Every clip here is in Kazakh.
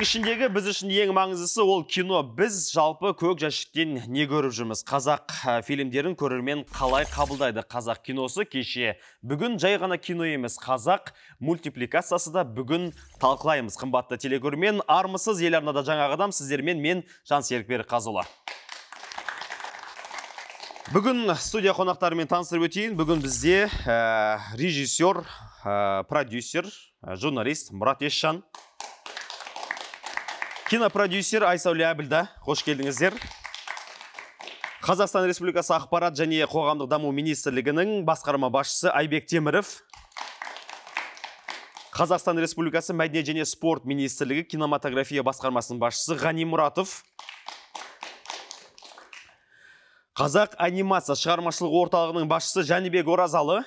ішіндегі біз үшін ең маңыздысы ол кино біз жалпы көк жәшіктен не көріп жүрміз қазақ ә, фильмдерін көрермен қалай қабылдайды қазақ киносы кеше бүгін жай ғана кино емес қазақ мультипликациясы да бүгін талқылаймыз қымбатты телекөрермен армысыз ел арнада жаңа қадам сіздермен мен жансерік берікқазыұлы бүгін студия қонақтарымен таныстырып өтейін бүгін бізде ә, режиссер ә, продюсер ә, журналист мұрат есжан кинопродюсер айсәуле әбілда қош келдіңіздер қазақстан республикасы ақпарат және қоғамдық даму министрлігінің басқарма басшысы айбек теміров қазақстан республикасы мәдениет және спорт министрлігі кинематография басқармасының басшысы ғани мұратов қазақ анимация шығармашылық орталығының басшысы жәнібек оразалы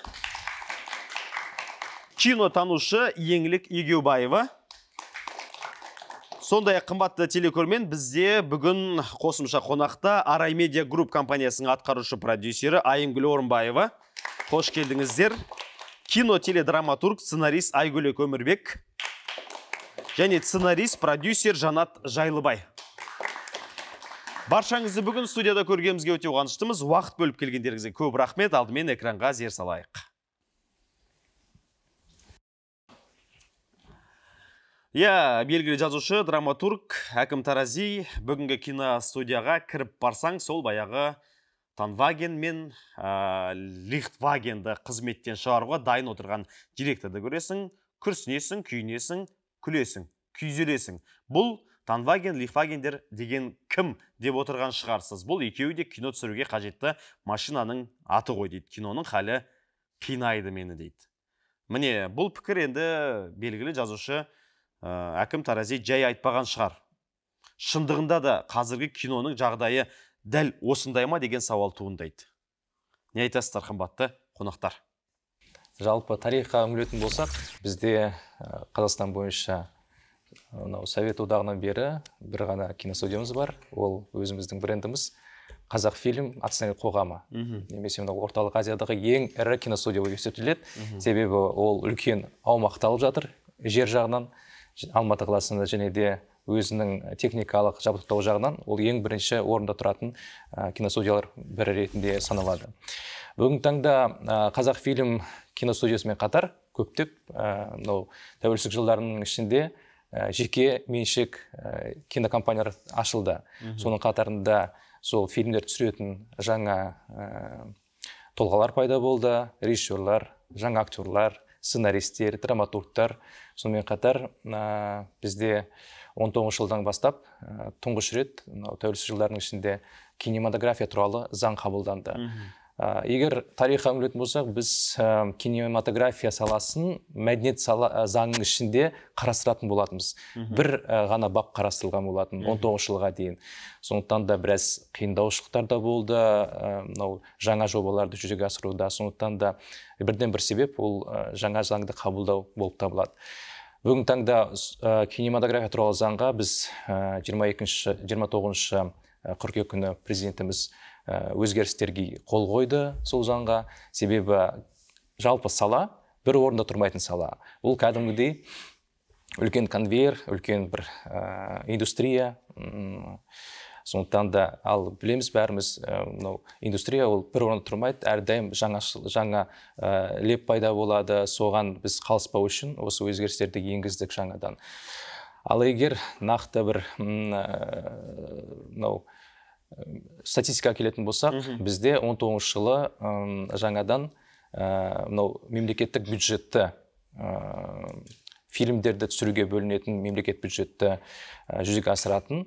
танушы еңлік егеубаева сондай ақ қымбатты телекөрмен бізде бүгін қосымша қонақта арай медиа групп компаниясының атқарушы продюсері айымгүл орынбаева қош келдіңіздер кино теледраматург сценарист Айгүлі өмірбек және сценарист продюсер жанат жайлыбай баршаңызды бүгін студияда көргенімізге өте қуаныштымыз уақыт бөліп келгендеріңізге көп рахмет алдымен экранға зер салайық иә белгілі жазушы драматург әкім тарази бүгінгі киностудияға кіріп барсаң сол баяғы танваген мен ә, лихтвагенді қызметтен шығаруға дайын отырған директорды көресің күрсінесің күйінесің күлесің күйзелесің бұл танваген лихвагендер деген кім деп отырған шығарсыз бұл екеуі де кино түсіруге қажетті машинаның аты ғой дейді киноның халі қинайды мені дейді міне бұл пікір енді белгілі жазушы Ә, әкім тарази жай айтпаған шығар шындығында да қазіргі киноның жағдайы дәл осындай ма деген сауал туындайды не айтасыздар қымбатты қонақтар жалпы тарихқа үңілетін болсақ бізде ә, қазақстан бойынша мынау совет одағынан бері бір ғана киностудиямыз бар ол өзіміздің брендіміз фильм акционерлік қоғамы немесе мынау орталық азиядағы ең ірі киностудия болып есептеледі себебі ол үлкен аумақты алып жатыр жер жағынан алматы қаласында және де өзінің э, техникалық жабдықтау жағынан ол ең бірінші орында тұратын э, киностудиялар бірі ретінде саналады бүгінгі таңда э, фильм киностудиясымен қатар көптеп мынау тәуелсіздік жылдарының ішінде жеке меншік кинокомпаниялар ашылды соның қатарында сол фильмдер түсіретін жаңа ә, тұлғалар пайда болды режиссерлар жаңа актерлар сценаристер, драматургтар сонымен қатар ә, бізде 19 жылдан бастап ә, тұңғыш рет мынау тәуелсіз жылдардың ішінде кинематография туралы заң қабылданды егер тарихқа үңілетін болсақ біз э, кинематография саласын мәдениет сала, э, ішінде қарастыратын болатынбыз бір э, ғана бап қарастырылған болатын 19 жылға дейін сондықтан да біраз қиындаушылықтар да болды мынау жаңа жобаларды жүзеге асыруда сондықтан да бірден бір себеп ол жаңа заңды қабылдау болып табылады бүгінгі таңда кинематография туралы заңға біз жиырма екінші жиырма қыркүйек күні президентіміз Э, өзгерістерге қол қойды сол заңға себебі жалпы сала бір орында тұрмайтын сала бұл кәдімгідей үлкен конвейер үлкен бір э, индустрия сондықтан да ал білеміз бәріміз э, мынау индустрия ол бір орында тұрмайды әрдайым жаңа жаңа леп пайда болады соған біз қалыспау үшін осы өзгерістерді енгіздік жаңадан ал егер нақты бір мынау Э, статистикаға келетін болсақ бізде 19 тоғызыншы жылы жаңадан ә, мынау мемлекеттік бюджетті ә, фильмдерді түсіруге бөлінетін мемлекет бюджетті ә, жүзеге асыратын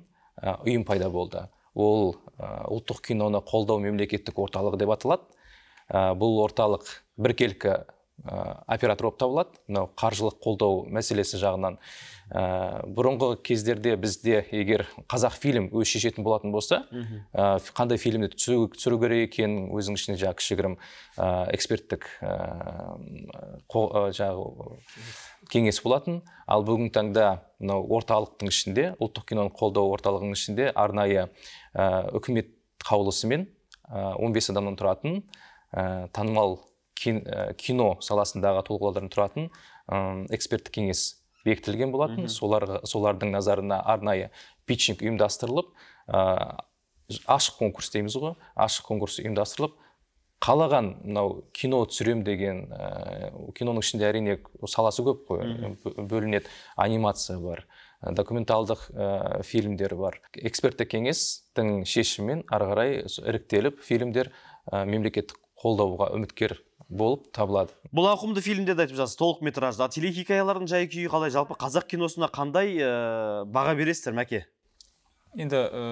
ұйым пайда болды ол ұлттық киноны қолдау мемлекеттік орталығы деп аталады бұл орталық біркелкі ә, э, оператор табылады мынау қаржылық қолдау мәселесі жағынан ә, бұрынғы кездерде бізде егер қазақ фильм өз шешетін болатын болса ә, қандай фильмді түсіру, керек екенін өзінің ішінде жаңағы кішігірім эксперттік ә, жаңағы кеңес болатын ал бүгінгі таңда мынау орталықтың ішінде ұлттық киноны қолдау орталығының ішінде арнайы үкімет қаулысымен он бес адамнан тұратын ә, танымал Э, кино саласындағы тұлғалардан тұратын эксперттік кеңес бекітілген болатын Солар, солардың назарына арнайы питчинг ұйымдастырылып ашық конкурс дейміз ғой ашық конкурс ұйымдастырылып қалаған мынау кино түсірем деген ә, киноның ішінде әрине саласы көп қой бөлінеді анимация бар документалдық ә, фильмдер бар эксперттік кеңестің шешімімен ары қарай іріктеліп фильмдер ә, мемлекеттік қолдауға үміткер болып табылады бұл ауқымды фильмдерді де айтып жатсыз толық метражды ал телехикаялардың жай күйі қалай жалпы қазақ киносына қандай ә, баға бересіздер мәке енді ә,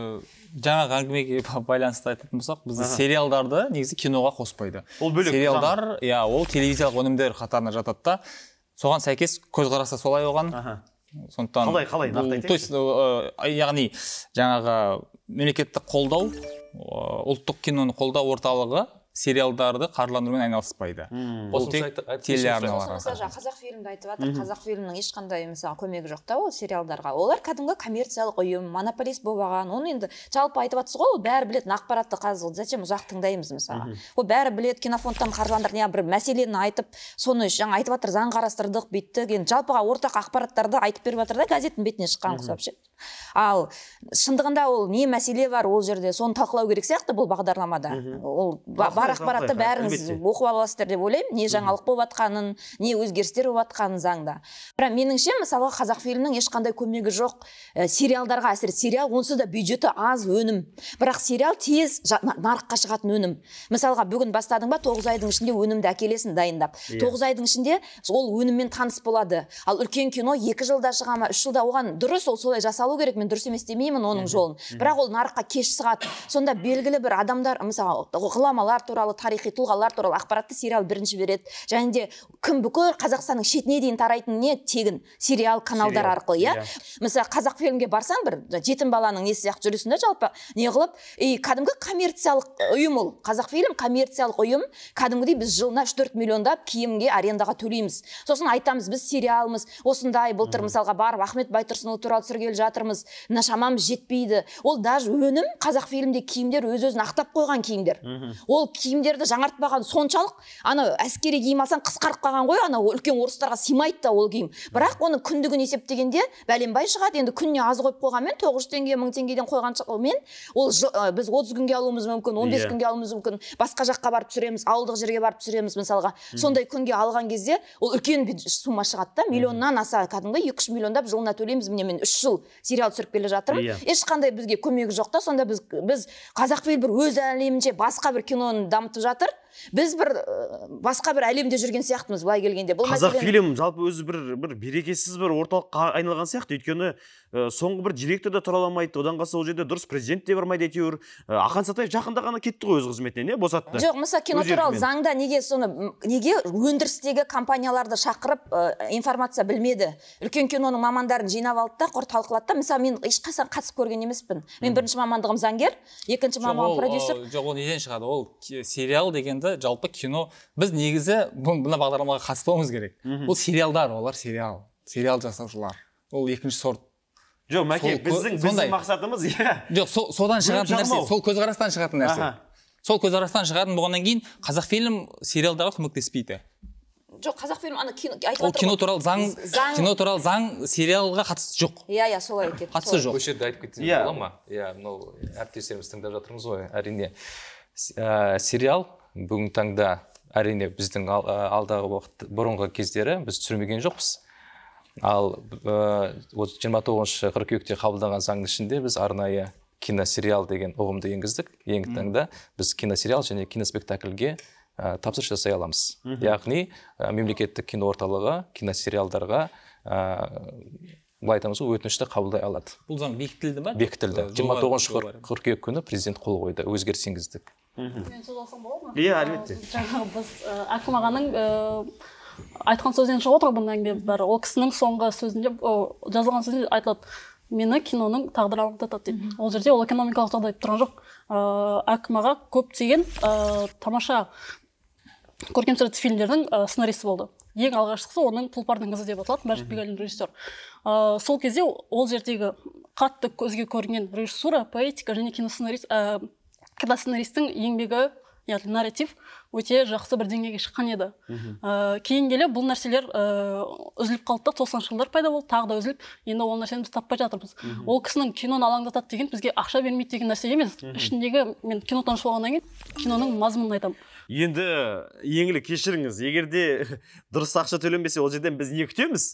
жаңағы әңгімеге байланысты айтатын болсақ бізде сериалдарды негізі киноға қоспайды ол бөлек сериалдар иә ол телевизиялық өнімдер қатарына жатады да соған сәйкес көзқарас та солай оған сондықтан қалай қалай нақты то есть э, яғни жаңағы мемлекеттік қолдау ұлттық киноны қолдау орталығы сериалдарды қаржыландырумен айналыспайды hmm. бұл тек телеарналар қазақфильмді айтып жатыр қазақфильмнің ешқандай мысалы көмегі жоқ та ол сериалдарға олар кәдімгі коммерциялық ұйым монополист болып алған оны енді жалпы айтып жатсыз ғой ол бәрі білетін ақпаратты қазір зачем ұзақ тыңдаймыз мысалға ол бәрі біледі кинофондтан қаржыландырды иә бір мәселені айтып соны жаңа айтып жатыр заң қарастырдық бүйттік енді жалпыға ортақ ақпараттарды айтып беріп жатыр да газеттің бетіне шыққан құсап ше ал шындығында ол не мәселе бар ол жерде соны талқылау керек сияқты бұл бағдарламада ол бар ақпаратты бәріңіз оқып аласыздар деп ойлаймын не жаңалық болып жатқанын не өзгерістер болып жатқанын заңда бірақ меніңше мысалы қазақфильмнің ешқандай көмегі жоқ ә, сериалдарға әсіресе сериал онсыз да бюджеті аз өнім бірақ сериал тез нарыққа шығатын өнім мысалға бүгін бастадың ба тоғыз айдың ішінде өнімді әкелесің дайындап иә. тоғыз yeah. айдың ішінде ол өніммен таныс болады ал үлкен кино екі жылда шыға ма үш жылда оған дұрыс ол солай жасау салу керек мен дұрыс емес демеймін оның жолын бірақ ол нарыққа кеш шығады сонда белгілі бір адамдар мысалы ғұламалар туралы тарихи тұлғалар туралы ақпаратты сериал бірінші береді және де кім бүкіл қазақстанның шетіне дейін тарайтын не тегін сериал каналдар арқылы иә? иә мысалы қазақ фильмге барсаң бір жетім баланың несі сияқты жүресің да жалпы не қылып и кәдімгі коммерциялық э, ұйым ол фильм коммерциялық ұйым кәдімгідей біз жылына үш төрт миллиондап киімге арендаға төлейміз сосын айтамыз біз сериалмыз осындай былтыр мысалға барып ахмет байтұрсынұлы туралы түсіргелі жатырмыз мына шамамыз жетпейді ол даже өнім фильмде киімдер өз өзін ақтап қойған киімдер ол киімдерді жаңартпаған соншалық анау әскери киім алсаң қысқарып қалған ғой анау үлкен орыстарға сыймайды да ол киім бірақ оның күндігін есептегенде бәленбай шығады енді күніне аз қойып қойғанмен тоғыз жүз теңге мың теңгеден қойғанмен ол жы, ә, біз отыз күнге алуымыз мүмкін он бес yeah. Иә. күнге алуымыз мүмкін басқа жаққа барып түсіреміз ауылдық жерге барып түсіреміз мысалға сондай күнге алған кезде ол үлкен сумма шығады да миллионнан аса кәдімгі екі үш миллиондап жылына төлейміз міне мен үш жыл сериал түсіріп келе жатырмын иә. ешқандай бізге көмегі жоқ та сонда біз біз қазақфильм бір өз әлемінше басқа бір киноны дамытып жатыр біз бір басқа бір әлемде жүрген сияқтымыз былай келгенде бұл қазақ фильм жалпы өзі бір бір берекесіз бір орталыққа айналған сияқты өйткені ә, соңғы бір директор да тұра алмайды одан қалса ол жерде дұрыс президент те бармайды әйтеуір ә, ақан сатаев жақында ғана кетті ғой өз қызметінен иә босатты жоқ мысалы кино туралы заңда неге соны неге өндірістегі компанияларды шақырып ә, информация білмеді үлкен киноның мамандарын жинап алды да құр талқылады да мысалы мен ешқашан қатысып көрген емеспін мен бірінші мамандығым заңгер екінші мамандығым продюсер жоқ ол неден шығады ол сериал деген енді жалпы кино біз негізі мына бағдарламаға қатыспауымыз керек бұл сериалдар олар сериал сериал жасаушылар ол екінші сорт жоқ мәке біздің біздің мақсатымыз иә жоқ со, содан шығатын нәрсе сол көзқарастан шығатын нәрсе ага. сол көзқарастан шығатын болғаннан кейін қазақфильм сериалдарға көмектеспейді жоқ қазақфильм ана кино айтып ол кино туралы заң, кино туралы заң сериалға қатысы жоқ иә иә солай екен қатысы жоқ осы жерде айтып кетсең иә. бола ма иә мынау әріптестеріміз тыңдап жатырмыз ғой әрине ә, сериал бүгінгі таңда әрине біздің алдағы уақыт бұрынғы кездері біз түсірмеген жоқпыз ал осы жиырма тоғызыншы қыркүйекте қабылданған заңның ішінде біз арнайы киносериал деген ұғымды енгіздік кейінгі таңда біз киносериал және киноспектакльге ә, тапсырыс жасай аламыз яғни ә, мемлекеттік кино орталығы киносериалдарға ә, былай айтамыз ғой өтінішті қабылдай алады бұл заң бекітілді ма бекітілді жиырма тоғызыншы қыркүйек күні президент қол қойды өзгеріс енгіздік мхм сөз алсам болады ма иә әлбетте жаңағы біз әкім ағаның айтқан сөзінен шығып отыр ғой бұның әңгіме бәрі ол кісінің соңғы сөзінде жазылған сөзінде айтылады мені киноның тағдыры алаңдатады дейді ол жерде ол экономикалық жағдай тұрған жоқ ыыы әкім аға көптеген ыыы тамаша көркем сурет фильмдердің сценаристі болды ең алғашқысы оның тұлпардың қызы деп аталады мәжит бегалин режиссер ыыы сол кезде ол жердегі қатты көзге көрінген режиссура поэтика және киносценарист сценаристтің еңбегі яғни иә, нарратив өте жақсы бір деңгейге шыққан еді ә, кейін келе бұл нәрселер ә, үзіліп қалды да тоқсаныншы жылдар пайда болды тағы да үзіліп енді ол нәрсені біз таппай жатырмыз ол кісінің киноны алаңдатады деген бізге ақша бермейді деген нәрсе емес ішіндегі мен кинотанушы болғаннан кейін киноның мазмұнын айтамын енді еңлік кешіріңіз егерде дұрыс ақша төленбесе ол жерден біз не күтеміз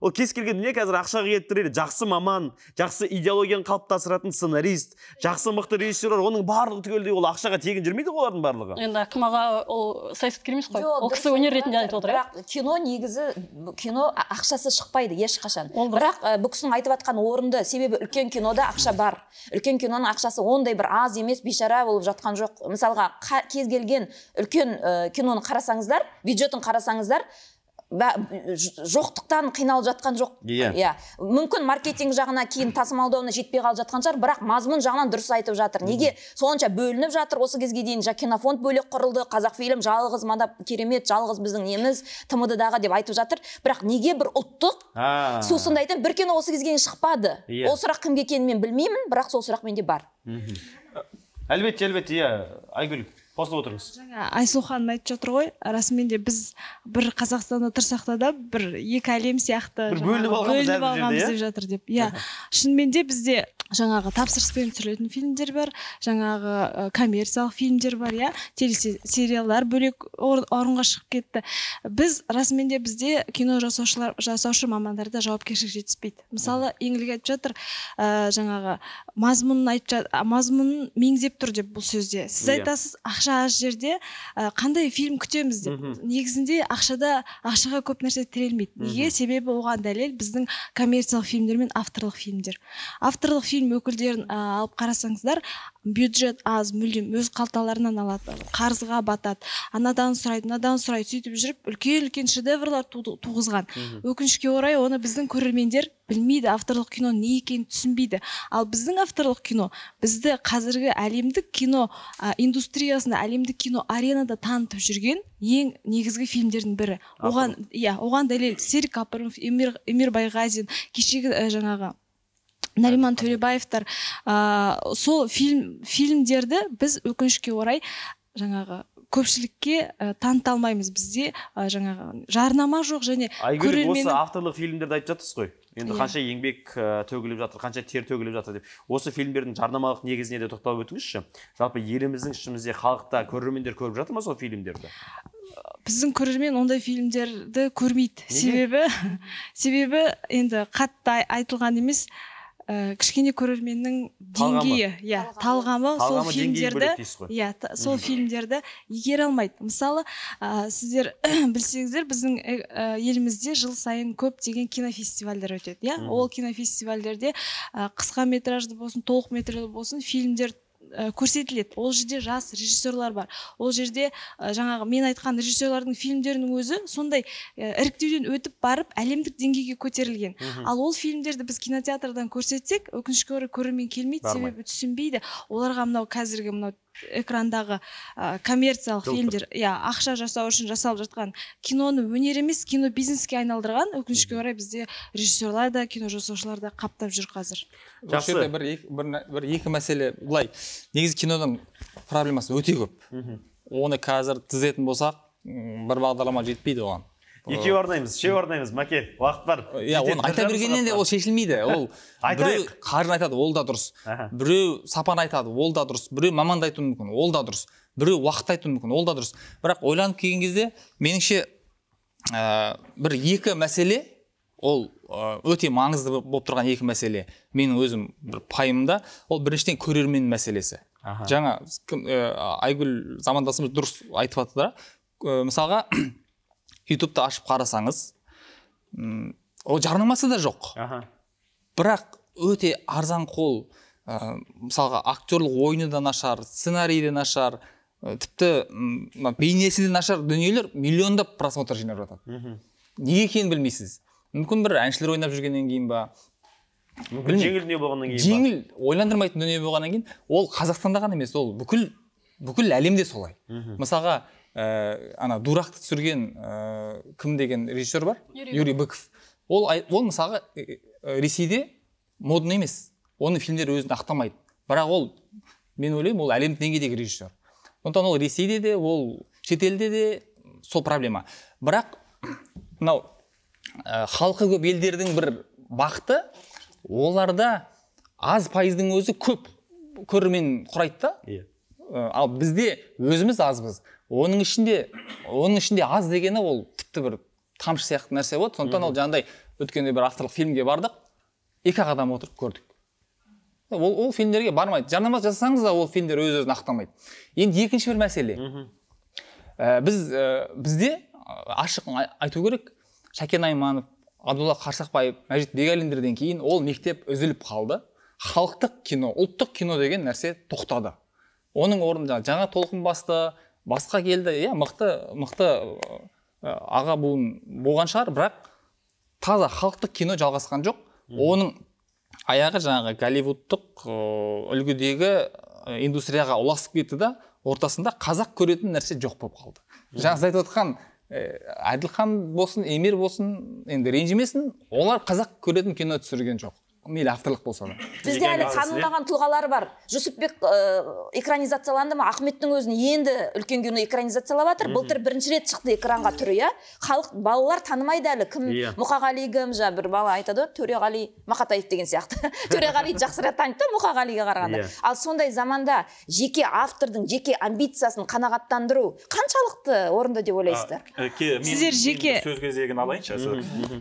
ол кез келген дүние қазір ақшаға келіп жақсы маман жақсы идеологияны қалыптастыратын сценарист жақсы мықты режиссерлар оның барлығы түгелдей ол ақшаға тегін жүрмейді ғой олардың барлығы енді әкім аға ол саясаткер емес қой ол кісі өнер ретінде айтып отыр иә? бірақ кино негізі кино ақшасы шықпайды ешқашан ол бірақ бұл кісінің айтып жатқан орынды себебі үлкен кинода ақша бар үлкен киноның ақшасы ондай бір аз емес бейшара болып жатқан жоқ мысалға кез келген үлкен ә, киноны қарасаңыздар бюджетін қарасаңыздар жоқтықтан қиналып жатқан жоқ иә yeah. Иә. yeah. мүмкін маркетинг жағына кейін тасымалдауына жетпей қалып жатқан шығар бірақ мазмұн жағынан дұрыс айтып жатыр неге сонша бөлініп жатыр осы кезге дейін жаңа кинофонд бөлек құрылды қазақфильм жалғыз мадап керемет жалғыз біздің неміз тмд дағы деп айтып жатыр бірақ неге бір ұлттық ah. сусындайтын бір кино осы кезге дейін шықпады yeah. Иә. ол сұрақ кімге екенін мен білмеймін бірақ сол сұрақ менде бар мхм әлбетте әлбетте иә айгүл қосылып отырмыз жаңа айсұлу ханым айтып жатыр ғой расымен де біз бір қазақстанда тұрсақ та да бір екі әлем сияқты бөлініп бөлініп алғанбыз иә? деп жатыр деп иә шынымен де бізде жаңағы тапсырыспен түсірілетін фильмдер бар жаңағы коммерциялық фильмдер бар иә телесериалдар бөлек орынға шығып кетті біз расымен де бізде кино жасаушылар жасаушы мамандарда жауапкершілік жетіспейді мысалы еңлік айтып жатыр ә, жаңағы мазмұнын айтып мазмұнын меңзеп тұр деп бұл сөзде сіз иә. айтасыз ақша ақша жерде қандай фильм күтеміз деп негізінде ақшада ақшаға көп нәрсе тірелмейді неге себебі оған дәлел біздің коммерциялық фильмдер мен авторлық фильмдер авторлық фильм өкілдерін алып қарасаңыздар бюджет аз мүлдем өз қалталарынан алады қарызға батады анадан сұрайды мынадан сұрайды сөйтіп жүріп үлкен үлкен шедеврлар туғызған өкінішке орай оны біздің көрермендер білмейді авторлық кино не екенін түсінбейді ал біздің авторлық кино бізді қазіргі әлемдік кино ә, индустриясында әлемдік кино аренада танытып жүрген ең негізгі фильмдердің бірі оған иә оған дәлел серік апырмов эмир, эмир байғазин кешегі ә, жаңағы нариман төребаевтар ә, сол фильм фильмдерді біз өкінішке орай жаңағы көпшілікке ә, таныта алмаймыз бізде ә, жаңағы жарнама жоқ және айгүл осы авторлық фильмдерді айтып жатырсыз ғой енді иә. қанша еңбек ә, төгіліп жатыр қанша тер төгіліп жатыр деп осы фильмдердің жарнамалық негізіне де тоқталып өтіңізші жалпы еліміздің ішімізде халықта көрермендер көріп жатыр ма сол фильмдерді біздің көрермен ондай фильмдерді көрмейді себебі себебі енді қатты айтылған емес ә, кішкене көрерменнің деңгейі иә талғамы сол фильмдерді иә сол фильмдерді игере алмайды мысалы ә, сіздер білсеңіздер біздің э, э, елімізде жыл сайын деген кинофестивальдер өтеді иә ол кинофестивальдерде ә, қысқа метражды болсын толық метражды болсын фильмдер Э, көрсетіледі ол жерде жас режиссерлар бар ол жерде жаңағы мен айтқан режиссерлардың фильмдерінің өзі сондай э, іріктеуден өтіп барып әлемдік деңгейге көтерілген ал ол фильмдерді біз кинотеатрдан көрсетсек өкінішке орай көрермен келмейді себебі түсінбейді оларға мынау қазіргі мынау экрандағы ә, коммерциялық фильмдер иә ақша жасау үшін жасалып жатқан киноны өнер емес кино бизнеске айналдырған өкінішке орай бізде режиссерлар да кино да қаптап жүр қазір жақсы бір, бір, бір екі мәселе былай негізі киноның проблемасы өте көп оны қазір тізетін болсақ бір бағдарлама жетпейді оған екеу арнаймыз үшеу арнаймыз мәке уақыт бар иә оны айта бергеннен де ол шешілмейді ол біреу қаржыны айтады ол да дұрыс біреу сапан айтады ол да дұрыс біреу маманды айтуы мүмкін ол да дұрыс біреу уақытты айтуы мүмкін ол да дұрыс бірақ ойланып келген кезде меніңше ә, бір екі мәселе ол өте маңызды болып тұрған екі мәселе менің өзім бір пайымымда ол біріншіден көрермен мәселесі аха. жаңа ә, айгүл замандасымыз дұрыс айтып жатыр да ә, мысалға ютубты ашып қарасаңыз ол жарнамасы да жоқ аха бірақ өте арзан қол ә, мысалға актерлық ойыны да нашар сценарийі де нашар тіпті мына бейнесі де нашар дүниелер миллиондап просмотр жинап жатады неге екенін білмейсіз мүмкін бір әншілер ойнап жүргеннен кейін ба мүмкін жеңіл дүние болғаннан кейін жеңіл ойландырмайтын дүние болғаннан кейін ол қазақстанда ғана емес ол бүкіл бүкіл әлемде солай мысалға ә, ана дурақты түсірген ә, кім деген режиссер бар юрий быков ол ол мысалға э, ресейде модный емес оның фильмдері өзін ақтамайды бірақ ол мен ойлаймын ол әлемдік деңгейдегі режиссер сондықтан ол ресейде де ол шетелде де сол проблема бірақ мынау халқы көп елдердің бір бақыты оларда аз пайыздың өзі көп көрермен құрайды да иә ал бізде өзіміз азбыз оның ішінде оның ішінде аз дегені ол тіпті бір тамшы сияқты нәрсе болады сондықтан ол жаңағыдай өткенде бір авторлық фильмге бардық екі ақ адам отырып көрдік ол ол фильмдерге бармайды жарнама жасасаңыз да ол фильмдер өз өзін ақтамайды енді екінші бір мәселе ә, біз ә, бізде ашық айту керек шәкен айманов абдулла қарсақбаев мәжит бегалиндерден кейін ол мектеп үзіліп қалды халықтық кино ұлттық кино деген нәрсе тоқтады оның орнына жаңа толқын басты басқа келді иә мықты мықты аға буын болған шығар бірақ таза халықтық кино жалғасқан жоқ оның аяғы жаңағы голливудтық үлгідегі индустрияға ұласып кетті да ортасында қазақ көретін нәрсе жоқ болып қалды жаңа сіз айтып отқан әділхан болсын эмир болсын енді ренжімесін олар қазақ көретін кино түсірген жоқ мейлі авторлық болса да бізде әлі танылмаған тұлғалар бар жүсіпбек ыыы экранизацияланды ма ахметтің өзін енді үлкен кино экранизациялап жатыр былтыр бірінші рет шықты экранға түрі иә халық балалар танымайды әлі кім иә мұқағали кім жаңа бір бала айтады ғой төреғали мақатаев деген сияқты төреғалиді жақсырақ таниды да мұқағалиға қарағанда иә. ал сондай заманда жеке автордың жеке амбициясын қанағаттандыру қаншалықты орынды деп ойлайсыздар э, сіздер жеке сөз кезегін алайыншы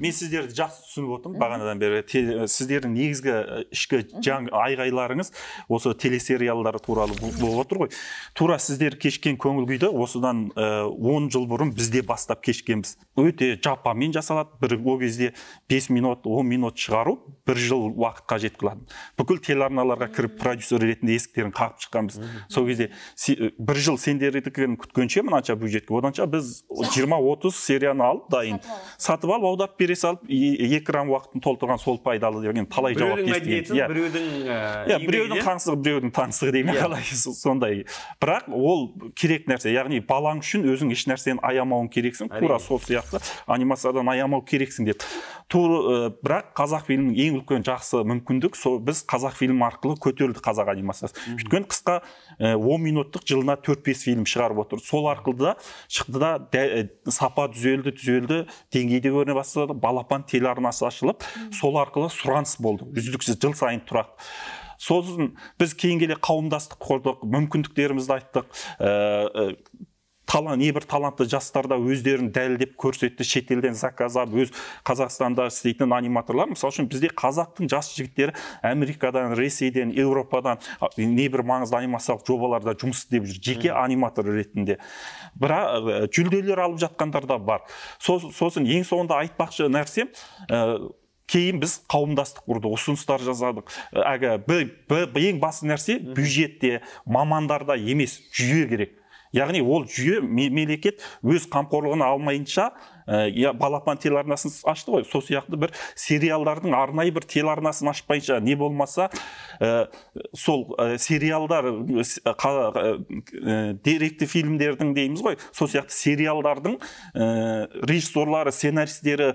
мен сіздерді жақсы түсініп отырмын бағанадан бері сіздердің негізгі э, ішкі жаң айғайларыңыз осы телесериалдар туралы болып отыр ғой тура сіздер кешкен көңіл күйді осыдан э, он жыл бұрын бізде бастап кешкенбіз өте жапамен жасалады бір ол кезде 5 минут 10 минут шығару бір жыл уақыт қажет қылады бүкіл телеарналарға кіріп продюсер ретінде есіктерін қағып шыққанбыз сол кезде э, бір жыл сендердікін күткенше мынанша бюджетке оданша біз 20 отыз серияны алып дайын сатып алып аударып бере салып экран уақытын толтырған сол пайдалы деген талай қалай жауап біреудің иә біреудің қаңсығы э, иә, біреудің таңсығы дей ме иә. қалай сондай бірақ ол керек нәрсе яғни балаң үшін өзің еш нәрсені аямауың керексің тура сол сияқты анимациядан аямау керексің деп э, бірақ қазақ фильмінің ең үлкен жақсы мүмкіндік сол біз қазақ фильм арқылы көтерілді қазақ анимациясы өйткені қысқа э, он минуттық жылына төрт бес фильм шығарып отыр сол арқылы да шықты да сапа түзелді түзелді деңгейде көріне бастады балапан телеарнасы ашылып сол арқылы сұраныс болды болды үздіксіз жыл сайын тұрақ сосын біз кейін келе қауымдастық құрдық мүмкіндіктерімізді айттық ә, ә талант небір талантты жастар да өздерін дәлелдеп көрсетті шетелден заказ алып өз қазақстанда істейтін аниматорлар мысалы үшін бізде қазақтың жас жігіттері америкадан ресейден еуропадан небір маңызды анимациялық жобаларда жұмыс істеп жүр жеке аниматор ретінде бірақ ә, жүлделер алып жатқандар да бар сосын ең соңында айтпақшы нәрсем ә, кейін біз қауымдастық құрды, ұсыныстар жазадық ә, әлгі ең басты нәрсе бюджетте мамандарда емес жүйе керек яғни ол жүйе мемлекет өз қамқорлығына алмайынша иә балапан телеарнасын ашты ғой сол сияқты бір сериалдардың арнайы бір телеарнасын ашпайынша не болмаса ә, сол э, сериалдар ә, деректі фильмдердің дейміз ғой сол сияқты сериалдардың режиссерлары сценаристері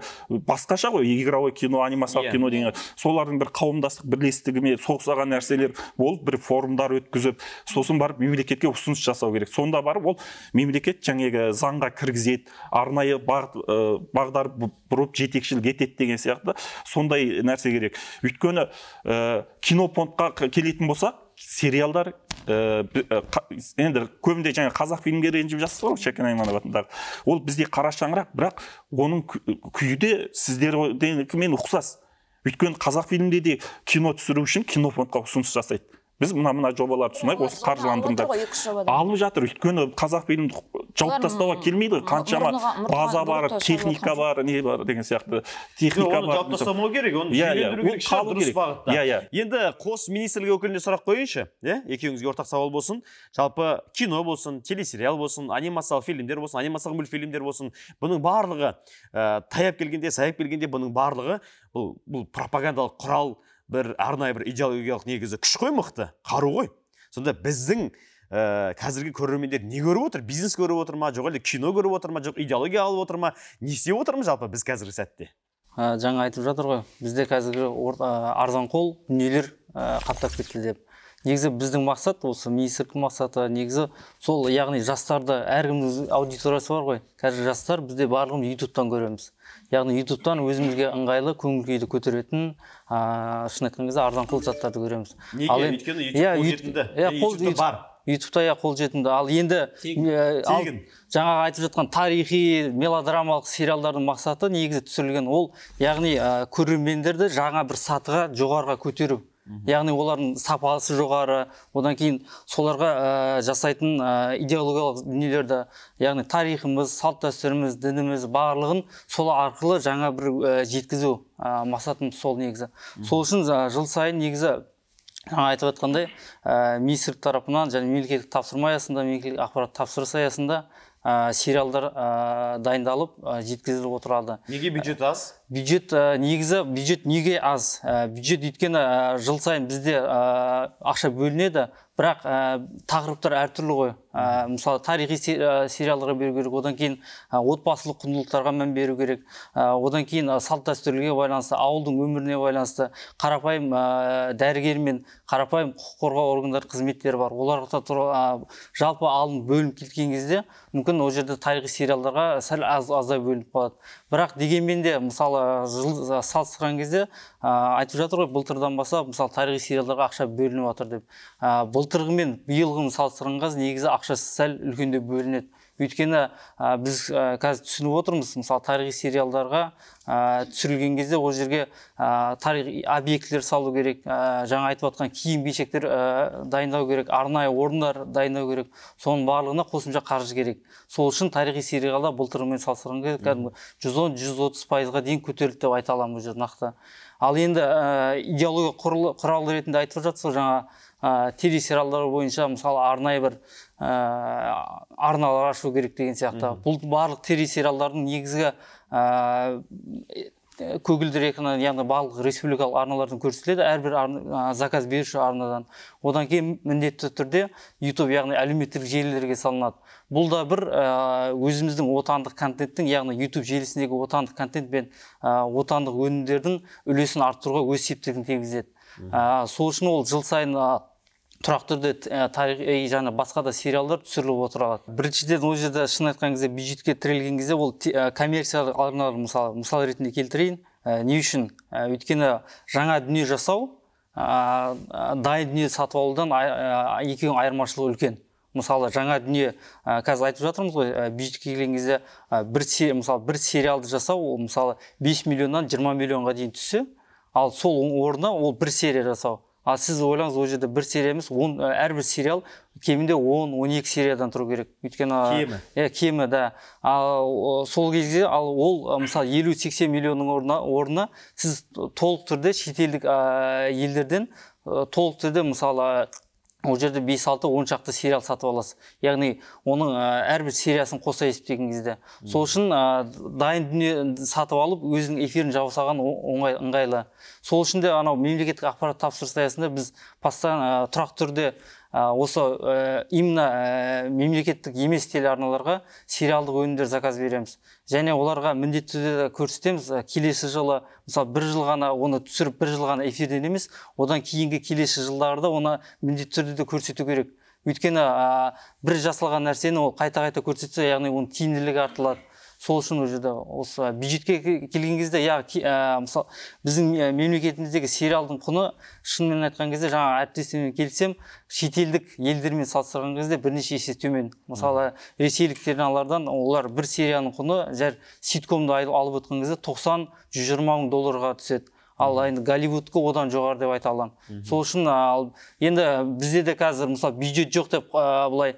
басқаша ғой игровой кино анимациялық иә. кино деген солардың бір қауымдастық бірлестігіме соғысаған нәрселер болып бір форумдар өткізіп сосын барып мемлекетке ұсыныс жасау керек сонда барып ол мемлекет жаңағы заңға кіргізеді арнайы бағыт Э, бағдар бұрып жетекшілік етеді деген сияқты сондай нәрсе керек өйткені ә, келетін болса, сериалдар ә, енді көбінде жаңа қазақ фильмге ренжіп жатсыз ғой шәкен айманов атындағы ол бізде қара шаңырақ бірақ оның күйі де сіздердікімен ұқсас өйткені қазақ фильмде де кино түсіру үшін кинофондқа ұсыныс жасайды біз мына мына жобаларды ұсынайық осы қаржыландырыңдар алып жатыр өйткені қазақфильмді жауып тастауға келмейді ғой қаншама база бар техника бар не бар деген сияқты техника бар жауып тастамау керек оны иә, жүйелендіру иә. керек бағытта иә иә енді қос министрлік өкіліне сұрақ қояйыншы иә екеуіңізге ортақ сауал болсын жалпы кино болсын телесериал болсын анимациялық фильмдер болсын анимациялық мультфильмдер болсын бұның барлығы э, таяп келгенде саяп келгенде бұның барлығы бұл, бұл пропагандалық құрал бір арнайы бір идеологиялық негізі күш қой мықты қару ғой сонда біздің ә, қазіргі көрермендер не көріп отыр бизнес көріп отыр ма жоқ әлде кино көріп отыр ма жоқ идеология алып отыр ма не істеп отырмыз жалпы біз қазіргі сәтте ә, жаңа айтып жатыр ғой бізде қазіргі арзан қол дүниелер ә, қаптап кетті деп негізі біздің мақсат осы министрліктің мақсаты негізі сол яғни жастарды әркімнің аудиториясы бар ғой қазір жастар бізде барлығымыз ютубтан көреміз яғни ютубтан өзімізге ыңғайлы көңіл күйді көтеретін ыыы шын айтқан кезде арзанқол заттарды көреміз ютубта иә қолжетімді ал енді жаңа жаңағы айтып жатқан тарихи мелодрамалық сериалдардың мақсаты негізі түсірілген ол яғни ә, көрермендерді жаңа бір сатыға жоғарыға көтеру яғни олардың сапасы жоғары одан кейін соларға э, жасайтын ә, идеологиялық дүниелерді яғни тарихымыз салт дәстүріміз дініміз барлығын сол арқылы жаңа бір э, жеткізу ә, сол негізі сол үшін жыл сайын негізі жаңа айтып жатқандай ә, министрлік тарапынан және мемлекеттік тапсырма аясында мемлекеттік ақпарат тапсырыс аясында сериалдар дайындалып ә, жеткізіліп отырады неге бюджет аз бюджет ә, негізі бюджет неге аз э, бюджет өйткені ә, жыл сайын бізде ә, ақша бөлінеді бірақ ә, тақырыптар әртүрлі ғой ә, мысалы тарихи сериалдарға беру керек одан кейін ә, отбасылық құндылықтарға мән беру керек одан кейін ә, салт дәстүрге байланысты ауылдың өміріне байланысты қарапайым ә, дәрігер мен қарапайым құқық қорғау органдары қызметтері бар оларға тұр, ә, жалпы алым бөлініп кеткен кезде мүмкін ол жерде тарихи сериалдарға сәл аз аздай бөлініп қалады бірақ дегенмен де мысалы салыстырған кезде ә, айтып жатыр ғой былтырдан бастап мысалы тарихи сериалдарға ақша бөлініп жатыр деп ә, былтырғымен мен биылғыны салыстырған негізі ақша сәл үлкендеу бөлінеді өйткені біз ә, қазір түсініп отырмыз мысалы тарихи сериалдарға ә, түсірілген кезде ол жерге ә, тарихи объектілер салу керек ә, жаңа айтып отқан киім кешектер дайындау керек арнайы орындар дайындау керек соның барлығына қосымша қаржы керек сол үшін тарихи сериалда былтырмен салыстырған кезде кәдімгі жүз он жүз отыз пайызға дейін көтерілді деп айта аламын бұл жерде нақты ал енді идеология құралы, ретінде айтып жатсыз жаңа ә, телесериалдар бойынша мысалы арнайы бір ә, арналар ашу керек деген сияқты бұл барлық телесериалдардың негізгі ә, көгілдір экран яғни барлық республикалық арналардан көрсетіледі әрбір арна, ә, заказ беруші арнадан одан кейін міндетті түрде ютуб яғни әлеуметтік желілерге салынады бұл да бір ә, өзіміздің отандық контенттің яғни ютуб желісіндегі отандық контент пен ә, отандық өнімдердің үлесін арттыруға өз септігін тигізеді сол үшін ол жыл сайын тұрақты түрде ә, тарихи жаңа басқа да сериалдар түсіріліп отыра алады біріншіден ол жерде шын айтқан кезде бюджетке тірелген кезде ол ә, коммерциялық арналар мысалы мысал ретінде келтірейін ә, не үшін өйткені жаңа дүние жасау ә, дайын дүние сатып алудан екеуінің айырмашылығы үлкен мысалы жаңа дүние қазір айтып жатырмыз ғой бюджетке келген кезде ә, бір мысалы бір сериалды жасау ол мысалы 5 миллионнан 20 миллионға дейін түссе ал сол орнына ол бір серия жасау ал сіз ойлаңыз ол жерде бір серия емес он э, әрбір сериал кемінде 10-12 сериядан тұру керек өйткені э, кемі иә кемі да ал сол кезде ал ол э, мысалы елу сексен миллионның орнына, орнына сіз толық түрде шетелдік ә, елдерден толық түрде мысалы ол жерде бес алты он шақты сериал сатып аласыз яғни оның әрбір сериясын қоса есептеген кезде сол үшін ә, дайын дүние сатып алып өзінің эфирін жаба салған оңай ыңғайлы сол үшін де анау мемлекеттік ақпарат тапсырыс аясында біз постоянно ә, тұрақты түрде осы э, именно э, мемлекеттік емес телеарналарға сериалдық өнімдер заказ береміз және оларға міндетті түрде көрсетеміз э, келесі жылы мысалы бір жыл ғана оны түсіріп бір жыл ғана эфирден емес одан кейінгі келесі жылдарда оны міндетті түрде де көрсету керек өйткені бір жасалған нәрсені ол қайта қайта көрсетсе яғни оның тиімділігі артылады сол үшін ол жерде осы бюджетке келген кезде иә э, мысалы біздің э, мемлекетіміздегі сериалдың құны шынымен айтқан кезде жаңа әріптестермен келісемін шетелдік елдермен салыстырған кезде бірнеше есе төмен мысалы ресейлік телеарналардан олар бір серияның құны жәр ситкомды алып отқан кезде тоқсан жүз жиырма мың долларға түседі ал енді голливудқа одан жоғары деп айта аламын сол үшін ал енді бізде де қазір мысалы бюджет жоқ деп ә, былай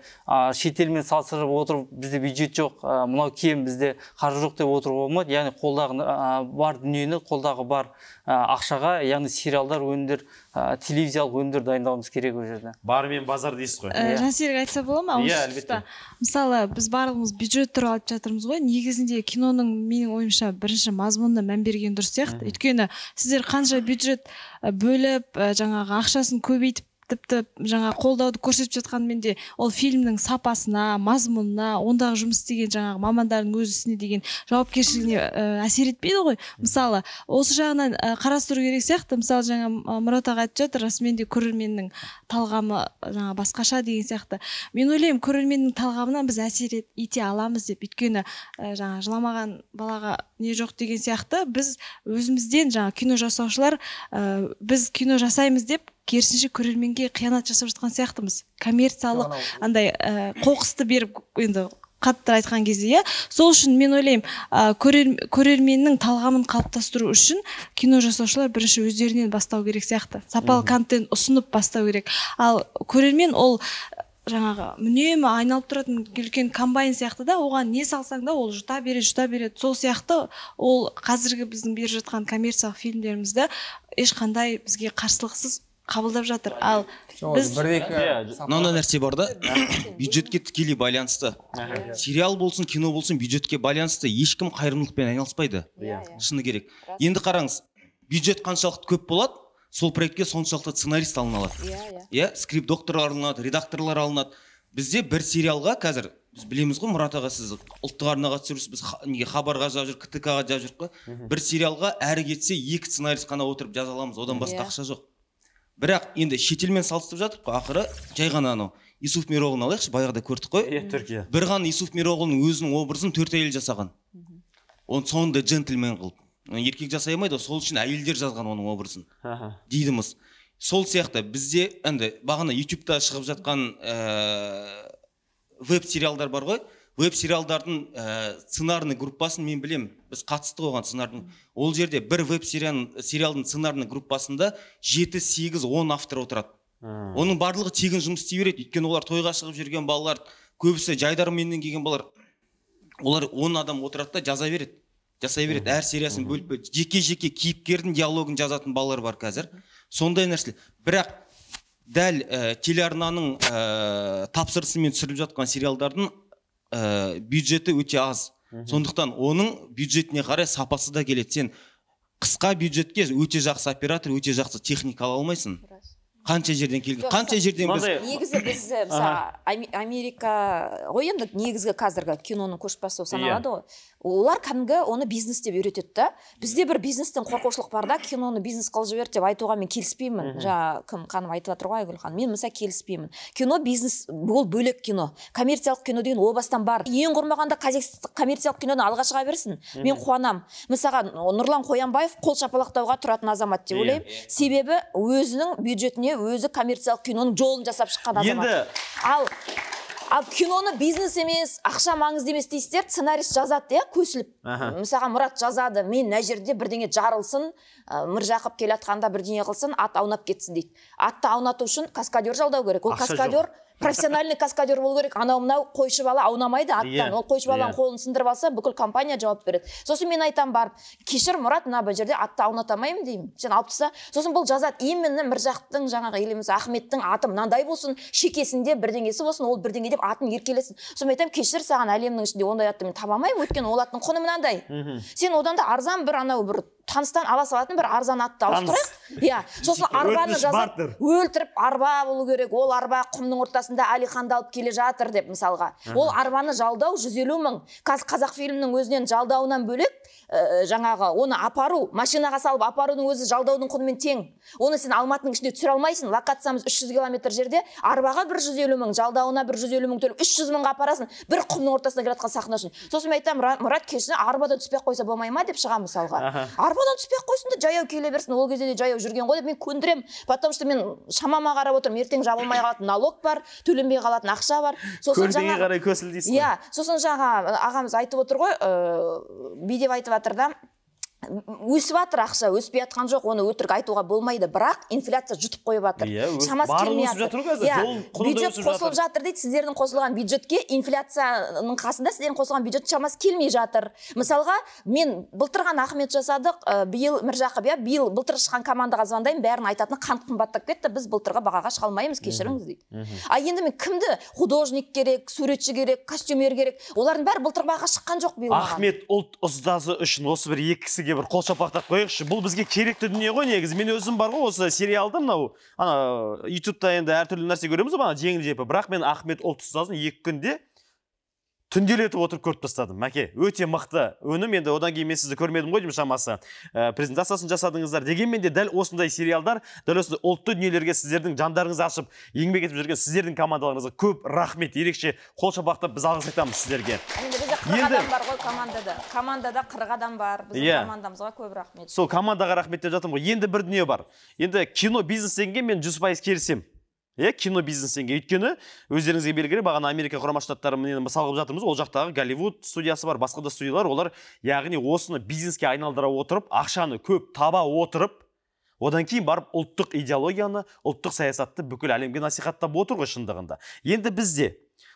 шетелмен салыстырып отырып бізде бюджет жоқ ә, мынау кем бізде қаржы жоқ деп отыруға болмайды яғни қолдағы бар дүниені қолдағы бар Ә, ақшаға яғни сериалдар өнімдер ә, телевизиялық өнімдер дайындауымыз керек ол жерде бар базар дейсіз ғой ә, иә. жансерік айтса бола ма иә әлбетте мысалы біз барлығымыз бюджет туралы айтып жатырмыз ғой негізінде киноның менің ойымша бірінші мазмұнына мән берген дұрыс сияқты өйткені сіздер қанша бюджет ә, бөліп ә, жаңағы ақшасын көбейтіп тіпті жаңа қолдауды көрсетіп жатқанымен де ол фильмнің сапасына мазмұнына ондағы жұмыс істеген жаңағы мамандардың өз ісіне деген жауапкершілігіне ә, әсер етпейді ғой мысалы осы жағынан ә, қарастыру керек сияқты мысалы жаңа мұрат аға айтып жатыр расымен де көрерменнің талғамы жаңа басқаша деген сияқты мен ойлаймын көрерменнің талғамына біз әсер ете аламыз деп өйткені ә, жаңа жыламаған балаға не жоқ деген сияқты біз өзімізден жаңа кино жасаушылар ә, біз кино жасаймыз деп керісінше көрерменге қиянат жасап жатқан сияқтымыз коммерциялық андай ә, қоқысты беріп енді қатты айтқан кезде иә сол үшін мен ойлаймын ә, көрерменнің талғамын қалыптастыру үшін кино жасаушылар бірінші өздерінен бастау керек сияқты сапалы контент ұсынып бастау керек ал көрермен ол э, жаңағы үнемі айналып тұратын үлкен комбайн сияқты да оған не салсаң да ол жұта береді жұта береді сол сияқты ол қазіргі біздің беріп жатқан коммерциялық фильмдерімізді ешқандай бізге қарсылықсыз қабылдап жатыр ал біз бір екі мынандай иә, нәрсе бар да бюджетке тікелей байланысты сериал болсын кино болсын бюджетке байланысты ешкім қайырымдылықпен айналыспайды иә, иә, иә. шыны керек енді қараңыз бюджет қаншалықты көп болады сол проектке соншалықты сценарист алына алады иә иә скрипт докторлар алынады редакторлар алынады бізде бір сериалға қазір біз білеміз ғой мұрат аға сіз ұлттық арнаға біз неге хабарға жазып жүр ктк ға жазып жүрік қой бір сериалға әрі кетсе екі сценарист қана отырып жаза аламыз одан басқа ақша жоқ бірақ енді шетелмен салыстырып жатырмық қой ақыры жай ғана анау исуф мироғлын алайықшы баяғыда көрдік қой иә түркия бір ғана Исуф мироғлының өзінің образын төрт әйел жасаған Он соңында джентльмен қылып еркек жасай алмайды сол үшін әйелдер жазған оның образын дейді мыс сол сияқты бізде енді бағана ютубта шығып жатқан ә, э, веб сериалдар бар ғой веб сериалдардың ә, сценарный группасын мен білем, біз қатыстық оған сценарийдің ол жерде бір веб сериалдың, сериалдың сценарный группасында жеті сегіз он автор отырады оның барлығы тегін жұмыс істей береді өйткені олар тойға шығып жүрген балалар көбісі жайдарменнен келген балалар олар он адам отырады да жаза береді жасай береді әр сериясын бөліп бөліп жеке жеке кейіпкердің диалогын жазатын балалар бар қазір сондай нәрселер бірақ дәл ә, телеарнаның ә, тапсырысымен түсіріліп жатқан сериалдардың ә, бюджеті өте аз сондықтан оның бюджетіне қарай сапасы да келеді сен қысқа бюджетке өте жақсы оператор өте жақсы техника ала алмайсың қанша жерден келген қанша жерден біз негізі біз мысалы америка ғой енді негізгі қазіргі киноның көшбасы иә. саналады ғой олар кәдімгі оны бизнес деп үйретеді да бізде бір бизнестен қорқушылық бар да киноны бизнес қылып жіберді деп айтуға мен келіспеймін жаңа кім ханым айтып жатыр ғой айгүл ханым мен мысалы келіспеймін кино бизнес ол бөлек кино коммерциялық кино деген о бастан бар ең құрмағанда коммерциялық киноны алға шыға берсін мен қуанамын мысалға нұрлан қоянбаев қол шапалақтауға тұратын азамат деп иә, ойлаймын иә. себебі өзінің бюджетіне өзі коммерциялық киноның жолын жасап шыққан азамат енді ал ал киноны бизнес емес ақша маңызды емес дейсіздер сценарист жазады иә көсіліп мысалға мұрат жазады мен мына жерде бірдеңе жарылсын ә, міржақып келе жатқанда бірдеңе қылсын ат аунап кетсін дейді атты аунату үшін каскадер жалдау керек ол каскадер профессиональный каскадер болу керек анау мынау қойшы бала аунамайды аттан иә, ол қойшы баланың иә. қолын сындырып алса бүкіл компания жауап береді сосын мен айтам барып кешір мұрат мына бұл жерде атты ауната алмаймын деймін сен алып таста сосын бұл жазады именно міржақыптың жаңағы или болмаса ахметтің аты мынандай болсын шекесінде бірдеңесі болсын ол бірдеңе деп атын еркелесін сосын мен айтамын кешір саған әлемнің ішінде ондай атты мен таба алмаймын өйткені ол аттың құны мынандай сен одан да арзан бір анау бір таныстан ала салатын бір арзан атты ауыстырайық иә сосын арбаны жазып өлтіріп арба болу керек ол арба құмның ортасында әлиханды алып келе жатыр деп мысалға ол арбаны жалдау жүз елу мың қазір қазақфильмнің өзінен жалдауынан бөлек ә, жаңағы оны апару машинаға салып апарудың өзі жалдаудың құнымен тең оны сен алматының ішінде түсіре алмайсың локациямыз үш жүз километр жерде арбаға бір жүз елу мың жалдауына бір жүз елу мың төлеп үш жүз мыңға апарасың бір құмның ортасына келе жатқан сахна үшін сосын мен айтамын мұрат кешірсең арбада түспей ақ қойса болмай ма деп шығамын мысалға арбадан түспей ақ қойсын да жаяу келе берсін ол кезде де жаяу жүрген ғой деп мен көндіремін потому что мен шамама қарап отырмын ертең жабылмай қалатын налог бар төленбей қалатын ақша бар сосын жаңа қарай көсіл иә сосын жаңа ағамыз айтып отыр ғой ыыы деп айтып жатыр да өсіп жатыр ақша өспей жатқан жоқ оны өтірік айтуға болмайды бірақ инфляция жұтып қойып иә, жатыр шамасы иә, жатыр бюджет қосылып жатыр дейді сіздердің қосылған бюджетке инфляцияның қасында сіздердің қосылған бюджет шамасы келмей жатыр мысалға мен былтыр ғана ахмет жасадық биыл міржақып иә биыл былтыр шыққан командаға звондаймын бәрінің айтатыны қант қымбаттап кетті біз былтырғы бағаға шыға алмаймыз кешіріңіз дейді а енді мен кімді художник керек суретші керек костюмер керек олардың бәрі былтыр бағаға шыққан жоқ биыл ахмет ұлт ұстазы үшін осы бір екі кісіге бір қол шапақтап қояйықшы бұл бізге керекті дүние ғой негізі мен өзім бар ғой осы сериалды мынау ана ютубта енді әртүрлі нәрсе көреміз ғой ана жеңіл жепі бірақ мен ахмет ұлт ұстазын екі күнде түнделетіп отырып көріп тастадым мәке өте мықты өнім енді одан кейін мен сізді көрмедім ғой деймін шамасы ә, презентациясын жасадыңыздар дегенмен де дәл осындай сериалдар дәл осындай ұлтты дүниелерге сіздердің жандарыңыз ашып еңбек етіп жүрген сіздердің командаларыңызға көп рахмет ерекше қол шапақтап біз алғыс айтамыз сіздерге енді адам бар ғой командада командада қырық адам бар біздің иә. командамызға көп рахмет сол командаға рахмет деп жатырмын ғой енді бір дүние бар енді кино бизнес дегенге мен жүз пайыз келісемін иә кино бизнес дегенге өйткені өздеріңізге белгілі бағана америка құрама штаттарын мысал қылып жатырмыз ол жақтағы голливуд студиясы бар басқа да студиялар олар яғни осыны бизнеске айналдыра отырып ақшаны көп таба отырып одан кейін барып ұлттық идеологияны ұлттық саясатты бүкіл әлемге насихаттап отыр ғой шындығында енді бізде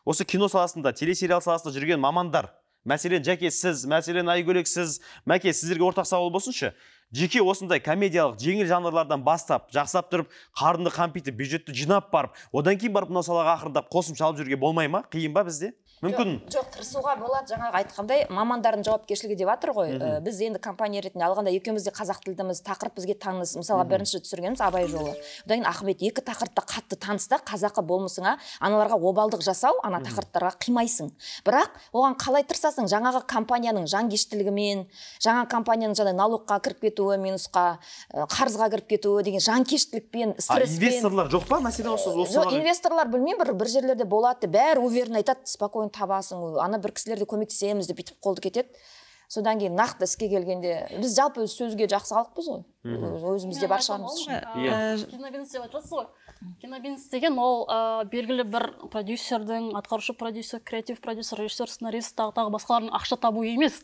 осы кино саласында телесериал саласында жүрген мамандар мәселен жәке сіз мәселен айгөлек сіз мәке сіздерге ортақ сауал болсыншы жеке осындай комедиялық жеңіл жанрлардан бастап жақсап тұрып қарынды қампитып бюджетті жинап барып одан кейін барып мынау салаға ақырындап қосымша алып жүруге болмай ма қиын ба бізде мүмкін жоқ тырысуға болады жаңағы айтқандай мамандардың жауапкершілігі деп жатыр ғой э, біз енді компания ретінде алғанда екеуміз де қазақ тілдіміз тақырып бізге таныс мысалға бірінші түсіргеніміз абай жолы одан кейін ахмет екі тақырыпта қатты таныста қазақы болмысыңа аналарға обалдық жасау ана тақырыптарға қимайсың бірақ оған қалай тырысасың жаңағы компанияның жанкештілігімен жаңа компанияның жаңағы налогқа кіріп кетуі минусқа э, қарызға кіріп кетуі деген жанкештілікпен стресспен инвесторлар жоқ па мәселе осы э, жоқ инвесторлар білмеймін бір бір жерлерде болады бәрі уверенно айтады спокойно табасың ана бір кісілерде көмектесеміз деп бүйтіп қолды кетеді содан кейін нақты іске келгенде біз жалпы сөзге жақсы халықпыз ғой өзімізде бар шығармыз иә кинобизнес деген ол ә, белгілі бір продюсердің атқарушы продюсер креатив продюсер режиссер сценарист тағы тағы басқалардың ақша табу емес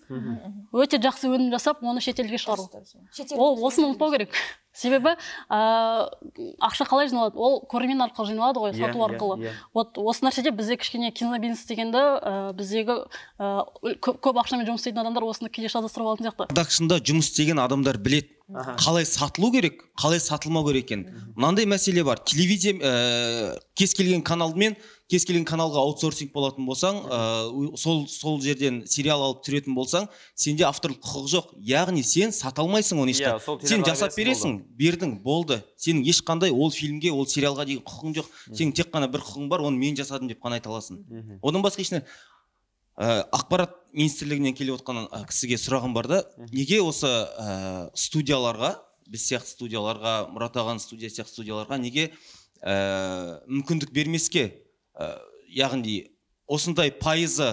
өте жақсы өнім жасап оны шетелге шығару ол осыны ұмытпау керек себебі ә, ақша қалай жиналады ол көрермен арқылы жиналады ғой иә, сату иә, арқылы иә. вот осы нәрседе бізде кішкене кинобизнес дегенді ә, біздегі ә, көп, ақшамен жұмыс істейтін адамдар осыны кейде шатастырып алатын сияқты продакшнда жұмыс істеген адамдар білет қалай сатылу керек қалай сатылмау керек екен мынандай мәселе бар телевизия, ә, э, кез келген каналмен кез келген каналға аутсорсинг болатын болсаң ә, сол сол жерден сериал алып түсіретін болсаң сенде авторлық құқық жоқ яғни сен сата алмайсың оны ешқа. Иә, сен жасап бересің бердің болды сенің ешқандай ол фильмге ол сериалға деген құқың жоқ сенің тек қана бір құқың бар оны мен жасадым деп қана айта аласың одан басқа ештеңе ә, э, ақпарат министрлігінен келіп отқан кісіге сұрағым бар да неге осы ә, студияларға біз сияқты студияларға мұрат ағаның студия сияқты студияларға неге ә, мүмкіндік бермеске ә, яғни осындай пайызы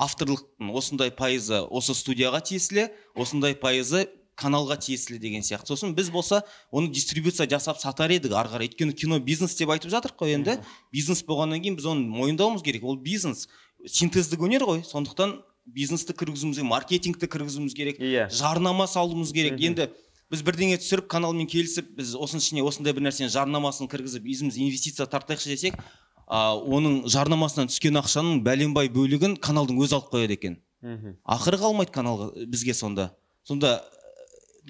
авторлықтың осындай пайызы осы студияға тиесілі осындай пайызы каналға тиесілі деген сияқты сосын біз болса оны дистрибуция жасап сатар едік ары қарай өйткені кино бизнес деп айтып жатырмық қой енді бизнес болғаннан кейін біз оны мойындауымыз керек ол бизнес синтездік өнер ғой сондықтан бизнесті кіргізуіміз керек маркетингті кіргізуіміз керек иә жарнама салуымыз керек енді біз бірдеңе түсіріп каналмен келісіп біз осының ішіне осындай бір нәрсенің жарнамасын кіргізіп өзіміз инвестиция тартайықшы десек а, оның жарнамасынан түскен ақшаның бәленбай бөлігін каналдың өзі алып қояды екен мхм ақыры қалмайды каналға бізге сонда сонда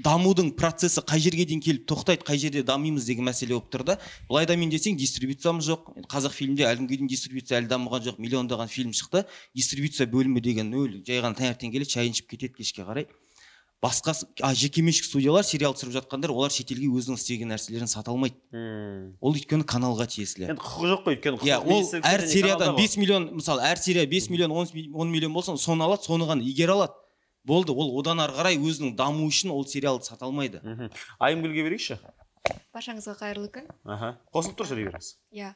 дамудың процесі қай жерге дейін келіп тоқтайды қай жерде дамимыз деген мәселе болып тұр да былай мен десең дистрибьюциямыз жоқ қазақ фильмде әлі күнге дейін дистрибуция әлі дамыған жоқ миллиондаған фильм шықты дистрибуция бөлімі деген нөл жай ғана таңертең келеді шайын ішіп кетеді кешке қарай басқа а жекеменшік студиялар сериал түсіріп жатқандар олар шетелге өзінің істеген нәрселерін сата алмайды hmm. ол өйткені каналға тиесілі енді құқы жоқ қой өйткені иә, ол әр сериядан бес миллион мысалы әр серия бес миллион он миллион болса соны алады соны ғана игере алады болды ол одан ары қарай өзінің дамуы үшін ол сериалды сата алмайды мхм айымгүлге берейікші баршаңызға қайырлы күн аха қосылып тұр сөйлей беріңіз иә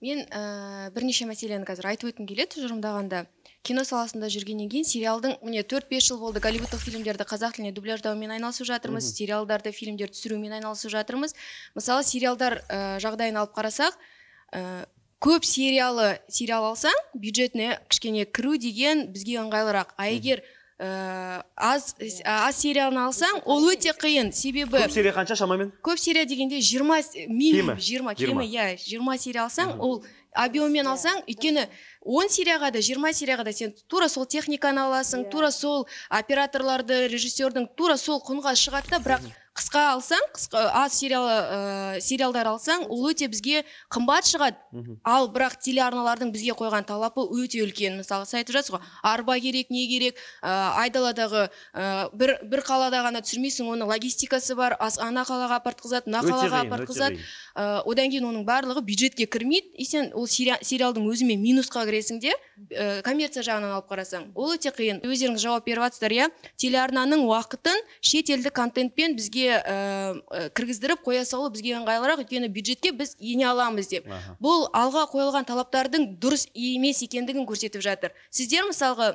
мен ә, бірнеше мәселені қазір айтып өткім келеді тұжырымдағанда кино саласында жүргеннен кейін сериалдың міне төрт бес жыл болды голливудтық фильмдерді қазақ тіліне дубляждаумен айналысып жатырмыз сериалдарды фильмдерді түсірумен айналысып жатырмыз мысалы сериалдар ә, жағдайын алып қарасақ ә, көп сериалы сериал алсаң бюджетіне кішкене кіру деген бізге ыңғайлырақ а егер ә, аз э. Э, аз серияны алсаң ол өте қиын себебі көп серия қанша шамамен көп серия дегенде жиырма минимум жиырма кемі иә жиырма серия алсаң ол объеммен иә. алсаң өйткені он серияға да жиырма серияға да сен тура сол техниканы аласың иә. тура сол операторларды режиссердің тура сол құнға шығады да бірақ қысқа алсаң қысқа, аз сериал ә, э, сериалдар алсаң ол өте бізге қымбат шығады ал бірақ телеарналардың бізге қойған талапы өте үлкен мысалы сіз айтып жатсыз ғой арба керек не керек ә, айдаладағы ә, бір, бір қалада ғана түсірмейсің оның логистикасы бар ас, ана қалаға апартқызады мына қалаға апартқызады ә, одан кейін оның барлығы бюджетке кірмейді и сен ол сериалдың өзімен минусқа кіресің де ә, коммерция жағынан алып қарасаң ол өте қиын өздеріңіз жауап беріп жатсыздар иә телеарнаның уақытын шетелдік контентпен бізге ә, кіргіздіріп қоя салу бізге ыңғайлырақ өйткені бюджетке біз ене аламыз деп бұл алға қойылған талаптардың дұрыс емес екендігін көрсетіп жатыр сіздер мысалға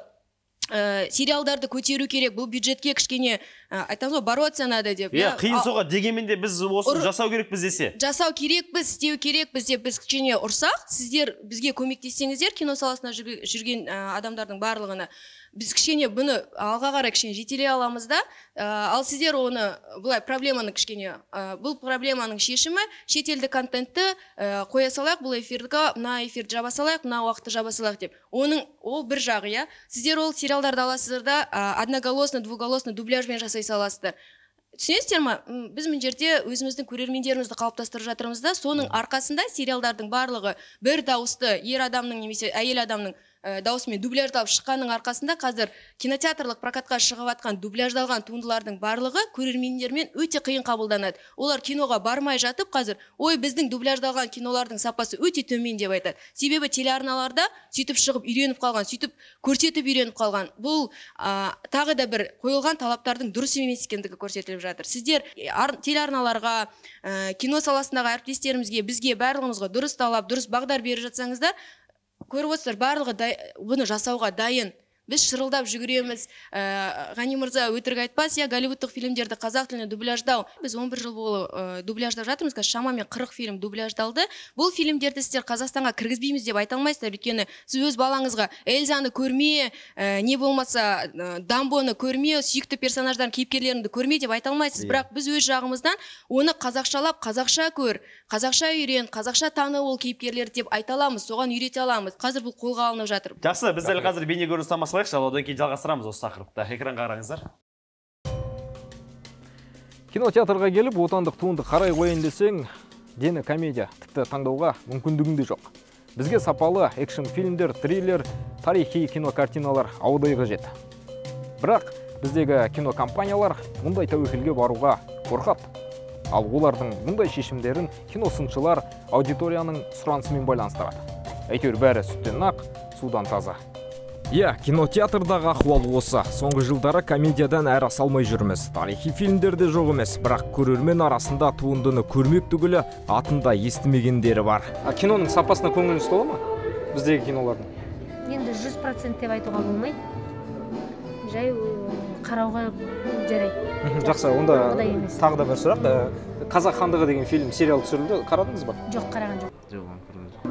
ә, сериалдарды көтеру керек бұл бюджетке кішкене ә, айтамыз ғой бороться надо деп иә yeah, қиын соға дегенмен де біз осыны жасау керекпіз десе жасау керекпіз істеу керекпіз деп біз кішкене ұрсақ сіздер бізге көмектессеңіздер кино саласында жүрген, жүрген ә, адамдардың барлығына біз кішкене бұны алға қарай кішкене жетелей аламыз да ә, ал сіздер оны э, былай проблеманы кішкене ә, бұл проблеманың шешімі шетелдік контентті ә, қоя салайық бұл эфирге мына эфирді жаба салайық мына уақытты жаба салайық деп оның ол бір жағы иә сіздер ол сериалдарды аласыздар да ә, одноголосный двуголосный дубляжбен жасай саласыздар түсінесіздер ма біз мына жерде өзіміздің көрермендерімізді қалыптастырып жатырмыз да соның арқасында сериалдардың барлығы бір дауысты ер адамның немесе әйел адамның ә, дауысымен дубляждалып шыққанның арқасында қазір кинотеатрлық прокатқа шығып жатқан дубляждалған туындылардың барлығы көрермендермен өте қиын қабылданады олар киноға бармай жатып қазір ой біздің дубляждалған кинолардың сапасы өте төмен деп айтады себебі телеарналарда сөйтіп шығып үйреніп қалған сөйтіп көрсетіп үйреніп қалған бұл ә, тағы да бір қойылған талаптардың дұрыс емес екендігі көрсетіліп жатыр сіздер телеарналарға ә, кино саласындағы әріптестерімізге бізге барлығымызға дұрыс талап дұрыс бағдар беріп жатсаңыздар көріп отырсыздар барлығы дай, бұны жасауға дайын біз шырылдап жүгіреміз ә, ғани мырза өтірік айтпас иә голливудтық фильмдерді қазақ тіліне дубляждау біз 11 жыл болы ә, дубляждап жатырмыз қазір шамамен 40 фильм дубляждалды бұл фильмдерді сіздер қазақстанға кіргізбейміз деп айта алмайсыздар өйткені сіз өз балаңызға эльзаны көрме ә, не болмаса ә, дамбоны көрме сүйікті персонаждардың кейіпкерлеріңді көрме деп айта алмайсыз иә. бірақ біз өз жағымыздан оны қазақшалап қазақша көр қазақша үйрен қазақша таны ол кейіпкерлерді деп айта аламыз соған үйрете аламыз қазір бұл қолға алынып жатыр жақсы біз дәл қазір бейнекөрініс қылайықшы ал одан кейін жалғастырамыз осы тақырыпты экранға қараңыздар кинотеатрға келіп отандық туынды қарай қояйын десең дені комедия тіпті таңдауға мүмкіндігің де жоқ бізге сапалы экшн фильмдер триллер тарихи кинокартиналар ауадай қажет бірақ біздегі кинокомпаниялар мұндай тәуекелге баруға қорқады ал олардың мұндай шешімдерін киносыншылар аудиторияның сұранысымен байланыстырады әйтеуір бәрі сүттен ақ судан таза иә кинотеатрдағы ахуал осы соңғы жылдары комедиядан әрі салмай жүрміз тарихи фильмдер де жоқ емес бірақ көрермен арасында туындыны көрмек түгілі атын естімегендері бар а киноның сапасына көңіліңіз тола ма біздегі кинолардың енді жүз процент деп айтуға болмайды жай қарауға жарайды жақсы онда тағы да бір сұрақ э, қазақ хандығы деген фильм сериал түсірілді қарадыңыз ба жоқ қараған жоқ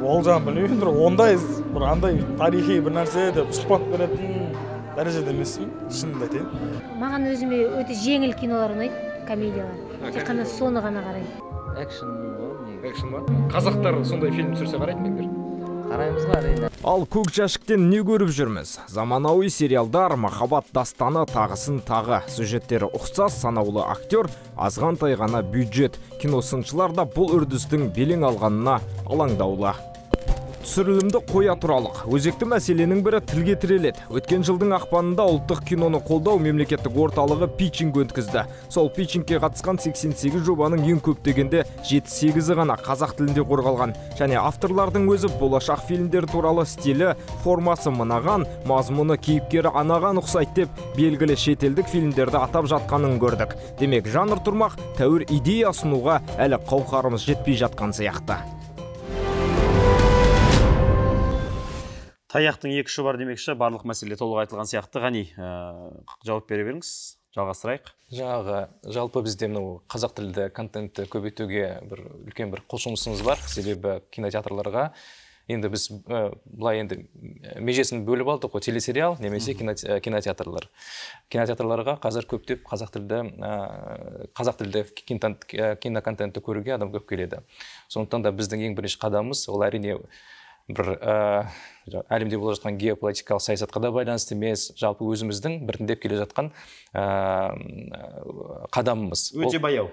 ол жағын білмеймін бір ондай бір андай тарихи бір нәрсе деп сұхбат беретін дәрежеде емеспін шынымды айтайын маған өзіме өте жеңіл кинолар ұнайды комедиялар тек қана соны ғана қараймын экшн ғой экшн ба қазақтар сондай фильм түсірсе қарайды ма қараймыз ғой әрине ал көк жәшіктен не көріп жүрміз заманауи сериалдар махаббат дастаны тағысын тағы сюжеттері ұқсас санаулы актер азғантай ғана бюджет киносыншылар да бұл үрдістің белең алғанына алаңдаулы түсірілімді қоя тұралық өзекті мәселенің бірі тілге тіреледі өткен жылдың ақпанында ұлттық киноны қолдау мемлекеттік орталығы Пичинг өткізді сол Пичингке қатысқан 88 жобаның ең көп дегенде 78-і ғана қазақ тілінде қорғалған және авторлардың өзі болашақ фильмдер туралы стилі формасы мынаған мазмұны кейіпкері анаған ұқсайды деп белгілі шетелдік фильмдерді атап жатқанын көрдік демек жанр тұрмақ тәуір идея ұсынуға әлі қауқарымыз жетпей жатқан сияқты таяқтың екі ұшы бар демекші барлық мәселе толық айтылған сияқты ғани ә, жауап бере беріңіз жалғастырайық жаңағы жалпы бізде мынау қазақ тілді контентті көбейтуге бір үлкен бір құлшынысымыз бар себебі кинотеатрларға енді біз ә, былай енді э, межесін бөліп алдық қой телесериал немесе кинотеатрлар кинотеатрларға қазір көптеп қазақ тілді ә, қазақ тілді киноконтентті көруге адам көп келеді сондықтан да біздің ең бірінші қадамымыз ол әрине бір әлемде болып жатқан геополитикалық саясатқа да байланысты емес жалпы өзіміздің біртіндеп келе жатқан ә, қадамымыз өте баяу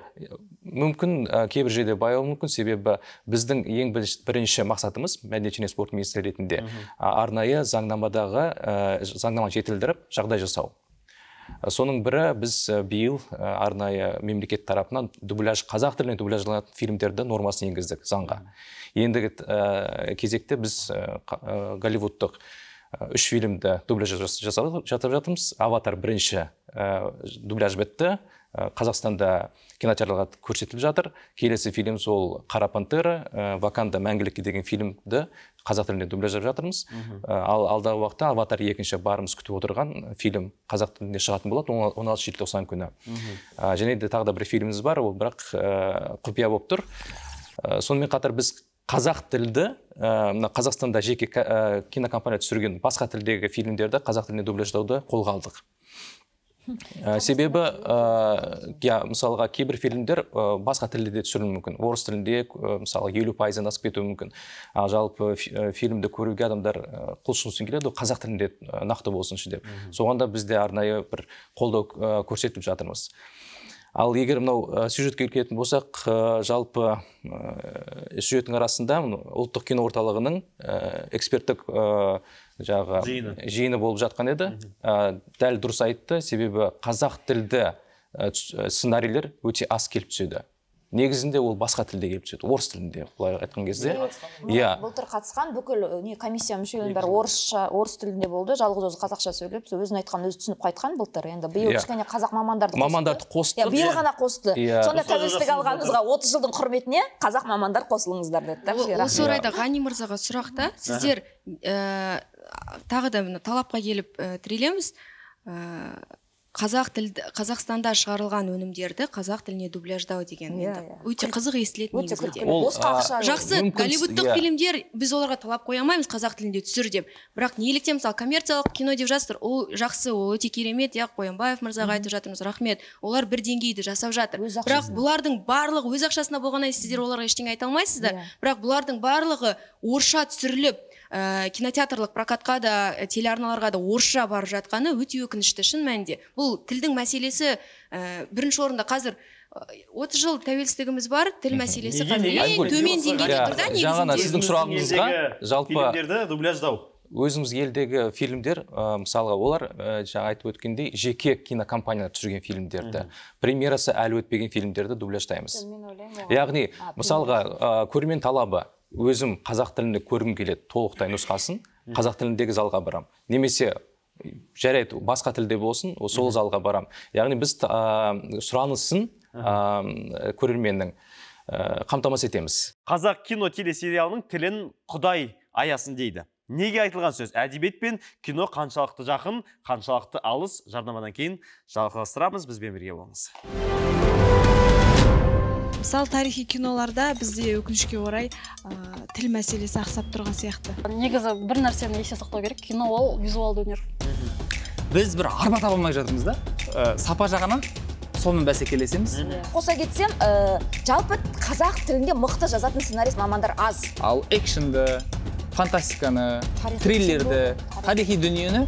мүмкін ә, кейбір жерде баяу мүмкін себебі біздің ең бірінші мақсатымыз мәдениет және спорт министрі ретінде арнайы заңнамадағы ә, заңнаманы жетілдіріп жағдай жасау Э, соның бірі біз э, биыл э, арнайы мемлекет тарапынан дубляж қазақ тіліне дубляжланатын фильмдерді нормасын енгіздік заңға ендігі кезекте біз голливудтық үш фильмді дубляж жасап жатырмыз аватар бірінші дубляж бітті қазақстанда э, кинотеатрларда көрсетіліп жатыр келесі фильм сол қара пантера э, ваканда мәңгілікке деген фильмді қазақ тілінде дубляждап жатырмыз э, ал алдағы уақытта аватар екінші барымыз күтіп отырған фильм қазақ тілінде шығатын болады он алтыншы желтоқсан күні ә, және де тағы да бір фильміміз бар ол бірақ ә, құпия болып тұр ә, сонымен қатар біз қазақ тілді мына қазақстанда жеке кинокомпания түсірген басқа тілдегі фильмдерді қазақ тіліне дубляждауды қолға алдық Э, себебі иә ә, мысалға кейбір фильмдер э, басқа тілде де түсірілуі мүмкін орыс тілінде ә, мысалы елу пайыздан асып кетуі мүмкін а жалпы фильмді көруге адамдар құлшыныспен келеді ғой қазақ тілінде нақты болсыншы деп соған да бізде арнайы бір қолдау көрсетіп жатырмыз ал егер мынау сюжетке келетін болсақ жалпы сюжеттің арасында ұлттық кино орталығының эксперттік жаңағы жиыны болып жатқан еді ә, дәл дұрыс айтты себебі қазақ тілді сценарийлер өте аз келіп түседі негізінде ол басқа тілде келіп түседі орыс тілінде былай айтқан кезде иә былтыр қатысқан бүкіл не комиссия мүшелерінің бәрі орысша орыс тілінде болды жалғыз өзі қазақша сөйлеп сол өзінің айтқанын өзі түсініп қайтқан былтыр енді биыл иә. кішкене қазақ мамандарды мамандарды қосты иә, биыл иә. ғана қосты иә сонда тәуелсіздік алғанымызға отыз жылдың құрметіне қазақ мамандар қосылыңыздар деді да осы орайда ғани мырзаға сұрақ та сіздер тағы да мына талапқа келіп тірелеміз ыыы қазақ тіл қазақстанда шығарылған өнімдерді қазақ тіліне дубляждау деген yeah, иә, иә. өте қызық естіледі негізінде жақсы голливудтық иә. фильмдер біз оларға талап қоя алмаймыз қазақ тілінде түсір деп бірақ неліктен мысалы коммерциялық кино деп жатсыздар ол жақсы ол өте керемет иә қоянбаев мырзаға айтып жатырмыз рахмет олар бір деңгейді жасап жатыр бірақ бұлардың барлығы өз ақшасына болғаннан сіздер оларға ештеңе айта алмайсыздар бірақ бұлардың барлығы орысша түсіріліп ә, кинотеатрлық прокатқа да э, телеарналарға да орысша барып жатқаны өте өкінішті шын мәнінде бұл тілдің мәселесі ә, бірінші орында қазір отыз жыл тәуелсіздігіміз бар тіл мәселесі төмен деңгейде тұр да жаңа сіздің сұрағыңызға жалпы дубляждау өзіміз елдегі фильмдер ә, мысалға олар ә, жаңа айтып өткендей жеке кинокомпаниялар түсірген фильмдерді премьерасы әлі өтпеген фильмдерді дубляждаймыз яғни мысалға ә, көрермен талабы өзім қазақ тілінде көргім келеді толықтай нұсқасын қазақ тіліндегі залға барам. немесе жарайды басқа тілде болсын сол залға барам. яғни біз ә, сұранысын ә, көрерменнің ә, қамтамасыз етеміз қазақ кино телесериалының тілін құдай аясын дейді неге айтылған сөз әдебиет пен кино қаншалықты жақын қаншалықты алыс жарнамадан кейін жалғастырамыз бізбен бірге болыңыз мысалы тарихи киноларда бізде өкінішке орай ә, тіл мәселесі ақсап тұрған сияқты негізі бір нәрсені есте сақтау керек кино ол визуалды өнер біз бір арба таба алмай жатырмыз да ә, сапа жағынан сонымен бәсекелесеміз қоса кетсем э, жалпы қазақ тілінде мықты жазатын сценарист мамандар аз ал экшнді фантастиканы триллерді тарихи дүниені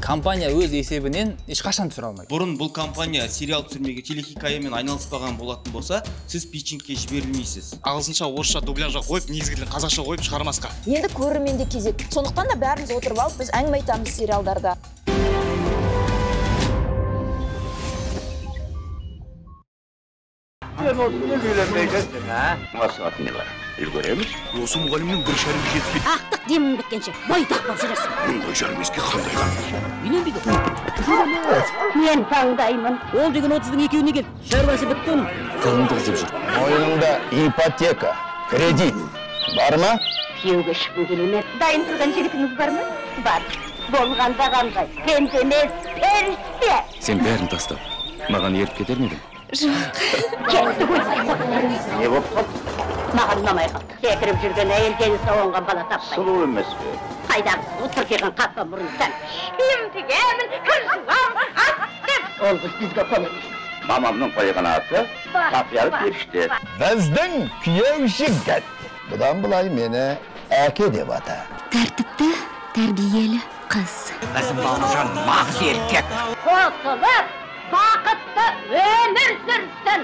компания өз есебінен ешқашан түсіре алмайды бұрын бұл компания сериал түсірмеге телехикаямен айналыспаған болатын болса сіз пичингке жіберілмейсіз ағылшынша орысша дубляжға қойып тілін қазақша қойып шығармасқа енді көрерменде кезек сондықтан да бәріміз отырып алып біз әңгіме айтамыз сериалдарда үйренеміз осы мұғалімнің бір шәрімі жетіспейді ақтық демің біткенше бойдақ болып жүресің мұндай шәрмеске қандай үйленбейді мен таңдаймын ол деген отыздың екеуіне келді шаруасы бітті оның қызын іздеп жүр мойнымда ипотека кредит бар ма күйеуге шыққым келе дайын тұрған жігітіңіз бар ма бар болғанда қандай пенде емес періште сен бәрін тастап маған еріп кетер ме едің жоқ кетті ғой не болып қалды маған ұнамай қалды секіріп жүрген әйелден сауынған бала таппай сұлу емес пе қайдағы отыркиған қапа мұрын сән киім тігемін кір жуамын ас істеп ол қыз бізге қол емес мамамның қойған аты қапиялық періште біздің күйеу жігіт бұдан былай мені әке деп ата тәртіпті тәрбиелі қыз біздің бауыржан нағыз еркек қосылып бақытты өмір сүрсін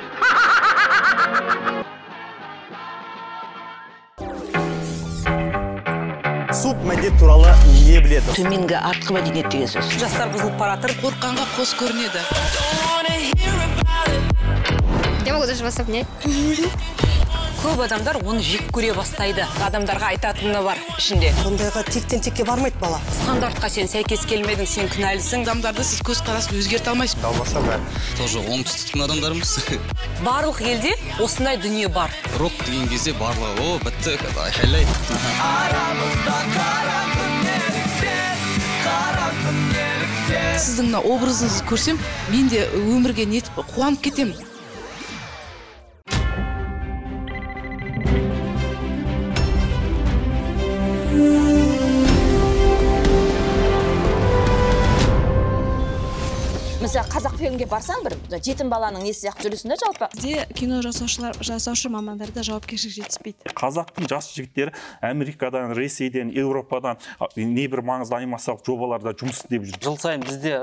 Суп мәдениет туралы не біледі төменгі артқы мәдениет деген сөз жастар бұзылып бара жатыр қорыққанға қос көрінеді я могу даже вас обнять көп адамдар оны жек көре бастайды адамдарға айтатыны бар ішінде ондайға тектен текке бармайды бала стандартқа сен сәйкес келмедің сен кінәлісің адамдарды сіз көзқарасын өзгерте алмайсыз далбаса бәрі тоже оңтүстіктің адамдарымыз барлық елде осындай дүние бар рок деген кезде барлығы о бітті айқайлайды арамызда қара сіздің мына образыңызды көрсем мен де өмірге нетіп қуанып кетемін өзі қазақ фильмге барсаң бір жетім баланың несі сияқты жүресің да жалпы бізде кино жасаушылар жасаушы мамандарда жауапкершілік жетіспейді қазақтың жас жігіттері америкадан ресейден еуропадан небір маңызды анимациялық жобаларда жұмыс істеп жүр жыл сайын бізде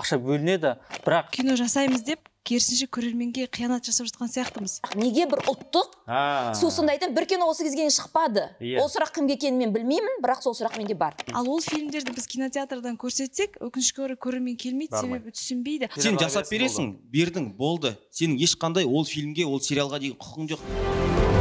ақша бөлінеді бірақ кино жасаймыз деп керісінше көрерменге қиянат жасап жатқан сияқтымыз неге бір ұлттық сосын айтамын бір кино осы кезге дейін шықпады yeah. Иә. ол сұрақ кімге екенін мен білмеймін бірақ сол сұрақ менде бар ал ол фильмдерді біз кинотеатрдан көрсетсек өкінішке орай көрермен келмейді себебі түсінбейді сен жасап бересің бердің болды сенің ешқандай ол фильмге ол сериалға деген құқығың жоқ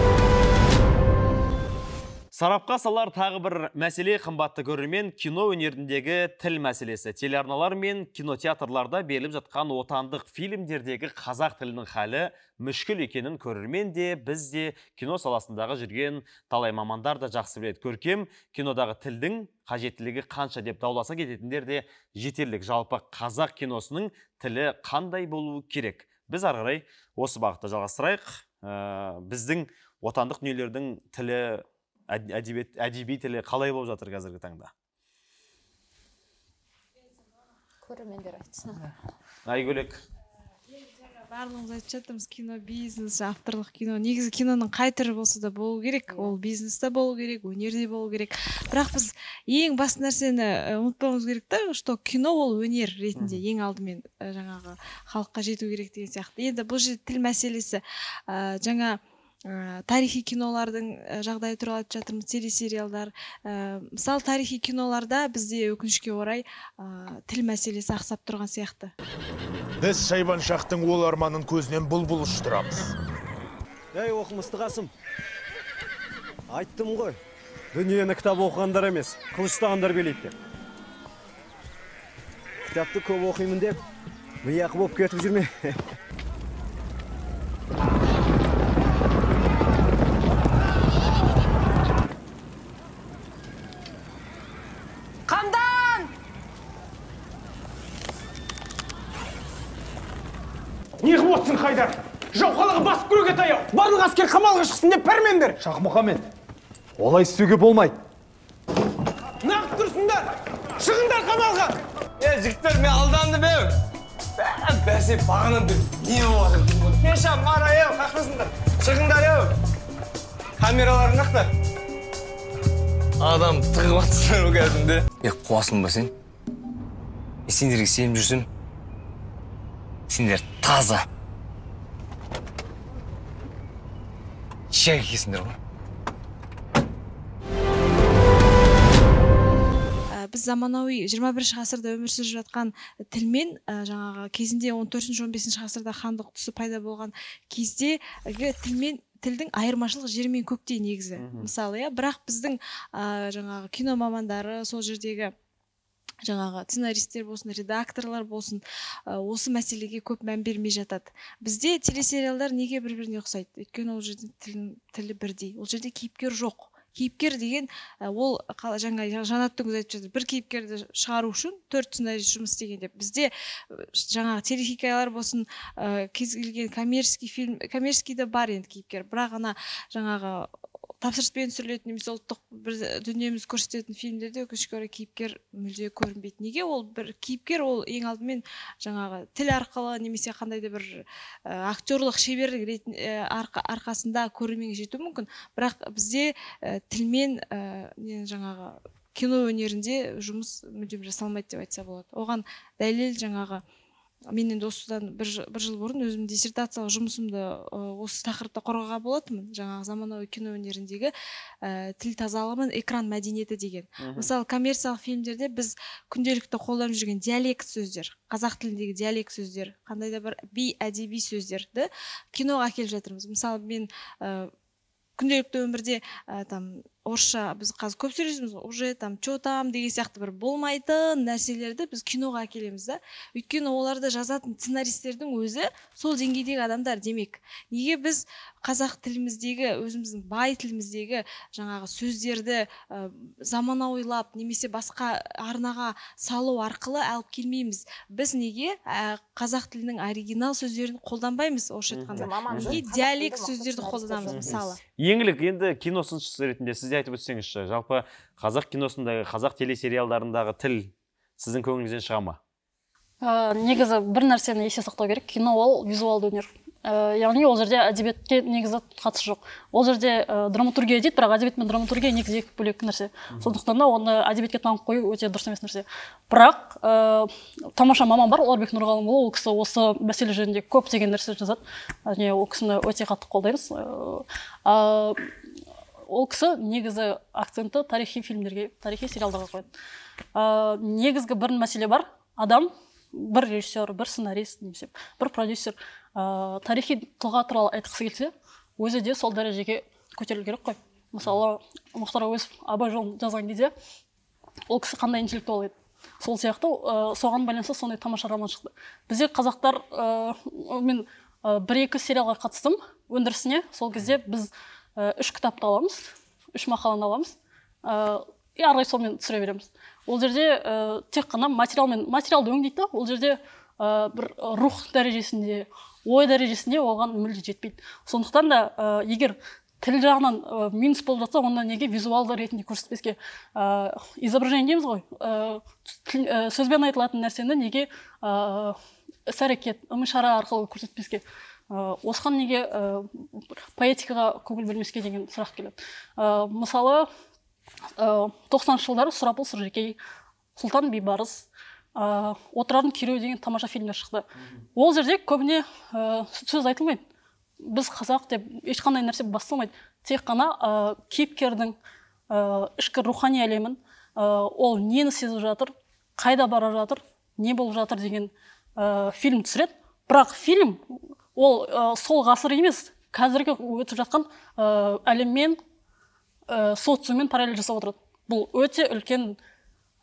сарапқа салар тағы бір мәселе қымбатты көрермен кино өнеріндегі тіл мәселесі телеарналар мен кинотеатрларда беріліп жатқан отандық фильмдердегі қазақ тілінің халі мүшкіл екенін көрермен де біз де кино саласындағы жүрген талай мамандар да жақсы біледі көркем кинодағы тілдің қажеттілігі қанша деп дауласа кететіндер де жетерлік жалпы қазақ киносының тілі қандай болуы керек біз ары осы бағытта жалғастырайық ә, біздің отандық дүниелердің тілі әдебиет әдеби қалай болып жатыр қазіргі таңда көрермендер айтсын айгөлек барлығымыз айтып жатырмыз кино бизнес авторлық кино негізі киноның қай түрі болса да болу керек ол бизнес та болу керек өнер де болу керек бірақ біз ең басты нәрсені ұмытпауымыз керек та что кино ол өнер ретінде ең алдымен жаңағы халыққа жету керек деген сияқты енді бұл жерде тіл мәселесі ә, жаңа Э, тарихи кинолардың э, жағдайы туралы айтып жатырмыз телесериалдар ә, мысалы тарихи киноларда бізде өкінішке орай ә, тіл мәселесі ақсап тұрған сияқты біз шайбаншақтың ол арманын көзінен бұлбұл әй ей оқымысты қасым айттым ғой дүниені кітап оқығандар емес қылыш ұстағандар билейді деп кітапты көп оқимын деп мияқы болып кетіп жүрме қой таяу барлық әскер қамалға шықсын деп пәрмен бер шахмұхаммед олай істеуге болмайды нағып тұрсыңдар шығыңдар қамалға е жігіттер мен алдандым еу бәсе бері не болып жатыр кеша мара еу қақпысыңдар шығыңдар еу камераларың жақта адам тығып жатсың кәдімгідей е қуасың ба сен сендерге сеніп жүрсем сендер таза ғой э, біз заманауи 21 бірінші ғасырда өмір сүріп жатқан э, тілмен э, жаңағы кезінде 14 төртінші он бесінші ғасырда хандық тұсы пайда болған кезде тілмен тілдің айырмашылық жер мен көктей негізі мысалы иә бірақ біздің жаңағы кино мамандары сол жердегі жаңағы сценаристтер болсын редакторлар болсын ә, осы мәселеге көп мән бермей жатады бізде телесериалдар неге бір біріне ұқсайды өйткені ол жерде тілі бірдей ол жерде кейіпкер жоқ кейіпкер деген ол жаңа жанат өзі айтып жатыр бір кейіпкерді шығару үшін төрт сценарист жұмыс істеген деп бізде жаңағы телехикаялар болсын ә, кез келген коммерческий фильм коммерческий де бар енді кейіпкер бірақ ана жаңағы тапсырыспен түсірілетін немесе ұлттық бір дүниемізді көрсететін фильмдерде өкінішке орай кейіпкер мүлде көрінбейді неге ол бір кейіпкер ол ең алдымен жаңағы тіл арқылы немесе қандай да бір ә, актерлық шеберлік ә, арқа, арқасында көрерменге жету мүмкін бірақ бізде ә, тілмен ә, жаңағы кино өнерінде жұмыс мүлдем жасалмайды деп айтса болады оған дәлел жаңағы менен осыдан бір, бір жыл бұрын өзім диссертациялық жұмысымды осы тақырыпта қорғаған болатынмын жаңағы заманауи кино өнеріндегі ә, тіл тазалығы экран мәдениеті деген Үху. мысалы коммерциялық фильмдерде біз күнделікті қолданып жүрген диалект сөздер қазақ тіліндегі диалект сөздер қандай да бір би әдеби сөздерді киноға әкеліп жатырмыз мысалы мен ә, күнделікті өмірде ә, там орысша біз қазір көп сөйлесеміз ғой уже там че там деген сияқты бір болмайтын нәрселерді біз киноға әкелеміз да өйткені оларды жазатын сценаристердің өзі сол деңгейдегі адамдар демек неге біз қазақ тіліміздегі өзіміздің бай тіліміздегі жаңағы сөздерді ә, заманауилап немесе басқа арнаға салу арқылы алып келмейміз біз неге ә, қазақ тілінің оригинал сөздерін қолданбаймыз орысша айтқанда неге диалект сөздерді қолданамыз мысалы еңлік енді кино сыншысы ретінде сіз де айтып өтсеңізші жалпы қазақ киносындағы қазақ телесериалдарындағы тіл сіздің көңіліңізден шыға ма ә, негізі бір нәрсені есте сақтау керек кино ол визуалды өнер ә, яғни ол жерде әдебиетке негізі қатысы жоқ ол жерде ә, драматургия дейді бірақ әдебиет пен драматургия негізі екі бөлек нәрсе сондықтан да оны әдебиетке таңып қою өте дұрыс емес нәрсе бірақ ә, тамаша маман бар ұларбек нұрғалымұлы ол кісі осы мәселе жөнінде көптеген нәрсе жазады және ол кісіні өте қатты қолдаймыз ә, ол кісі негізі акцентті тарихи фильмдерге тарихи сериалдарға қояды ә, негізгі бір мәселе бар адам бір режиссер бір сценарист немесе бір продюсер ә, тарихи тұлға туралы айтқысы келсе өзі де сол дәрежеге көтерілу керек қой мысалы мұхтар әуезов абай жолын жазған кезде ол кісі қандай интеллектуал еді сол сияқты ә, соған байланысты сондай тамаша роман шықты бізде қазақтар ә, мен ә, бір екі сериалға қатыстым өндірісіне сол кезде біз Э, үш кітапты аламыз үш мақаланы аламыз э, и ары қарай сонымен түсіре береміз ол жерде ә, тек қана материалмен материалды өңдейді да ол жерде бір рух дәрежесінде ой дәрежесінде оған мүлде жетпейді сондықтан да егер тіл жағынан ә, минус болып жатса онда неге визуалды ретінде көрсетпеске ә, изображение дейміз ғой ә, сөзбен айтылатын нәрсені неге ә, іс әрекет ым шара арқылы көрсетпеске Э, осыған неге э, поэтикаға көңіл бөлмеске деген сұрақ келеді э, мысалы тоқсаныншы жылдары сұрапыл сұржекей сұлтан бейбарыс ә, отырардың деген тамаша фильмдер шықты ол жерде көбіне сөз айтылмайды біз қазақ деп ешқандай нәрсе басталмайды тек қана ә, кейіпкердің ә, ішкі рухани әлемін ә, ол нені сезіп жатыр қайда бара жатыр не болып жатыр деген ә, фильм түсіреді бірақ фильм ол ә, сол ғасыр емес қазіргі өтіп жатқан ә, әлеммен ә, э, социуммен параллель жасап отырады бұл өте үлкен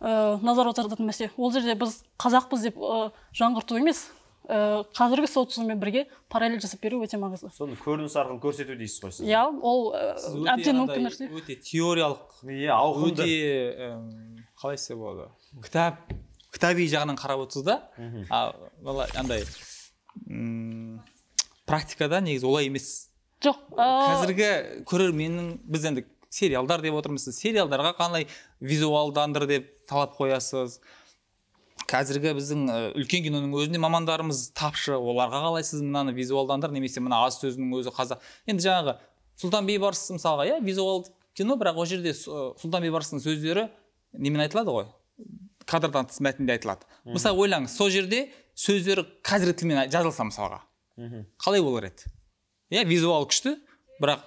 ә, назар аударатын мәселе ол жерде біз қазақпыз деп ә, жаңғырту емес ә, қазіргі социуммен бірге параллель жасап беру өте маңызды соны көрініс арқылы көрсету дейсіз ғой сіз иә ол әбден мүмкін нәрсе өте теориялық иә ауқымды өте қалай айтса болады кітап кітаби жағынан қарап отырсыз да а андай практикада негізі олай емес жоқ қазіргі көрерменнің біз енді сериалдар деп отырмыз сіз сериалдарға қалай визуалдандыр деп талап қоясыз қазіргі біздің үлкен киноның өзінде мамандарымыз тапшы оларға сіз мынаны визуалдандыр немесе мына аз сөзінің өзі қазақ енді жаңағы сұлтан бейбарыс мысалға иә визуалды кино бірақ ол жерде сұлтан бейбарыстың сөздері немен айтылады ғой кадрдан тыс мәтінде айтылады мысалы ойлаңыз сол жерде сөздері қазіргі тілмен жазылса мысалға қалай болар еді иә визуал күшті бірақ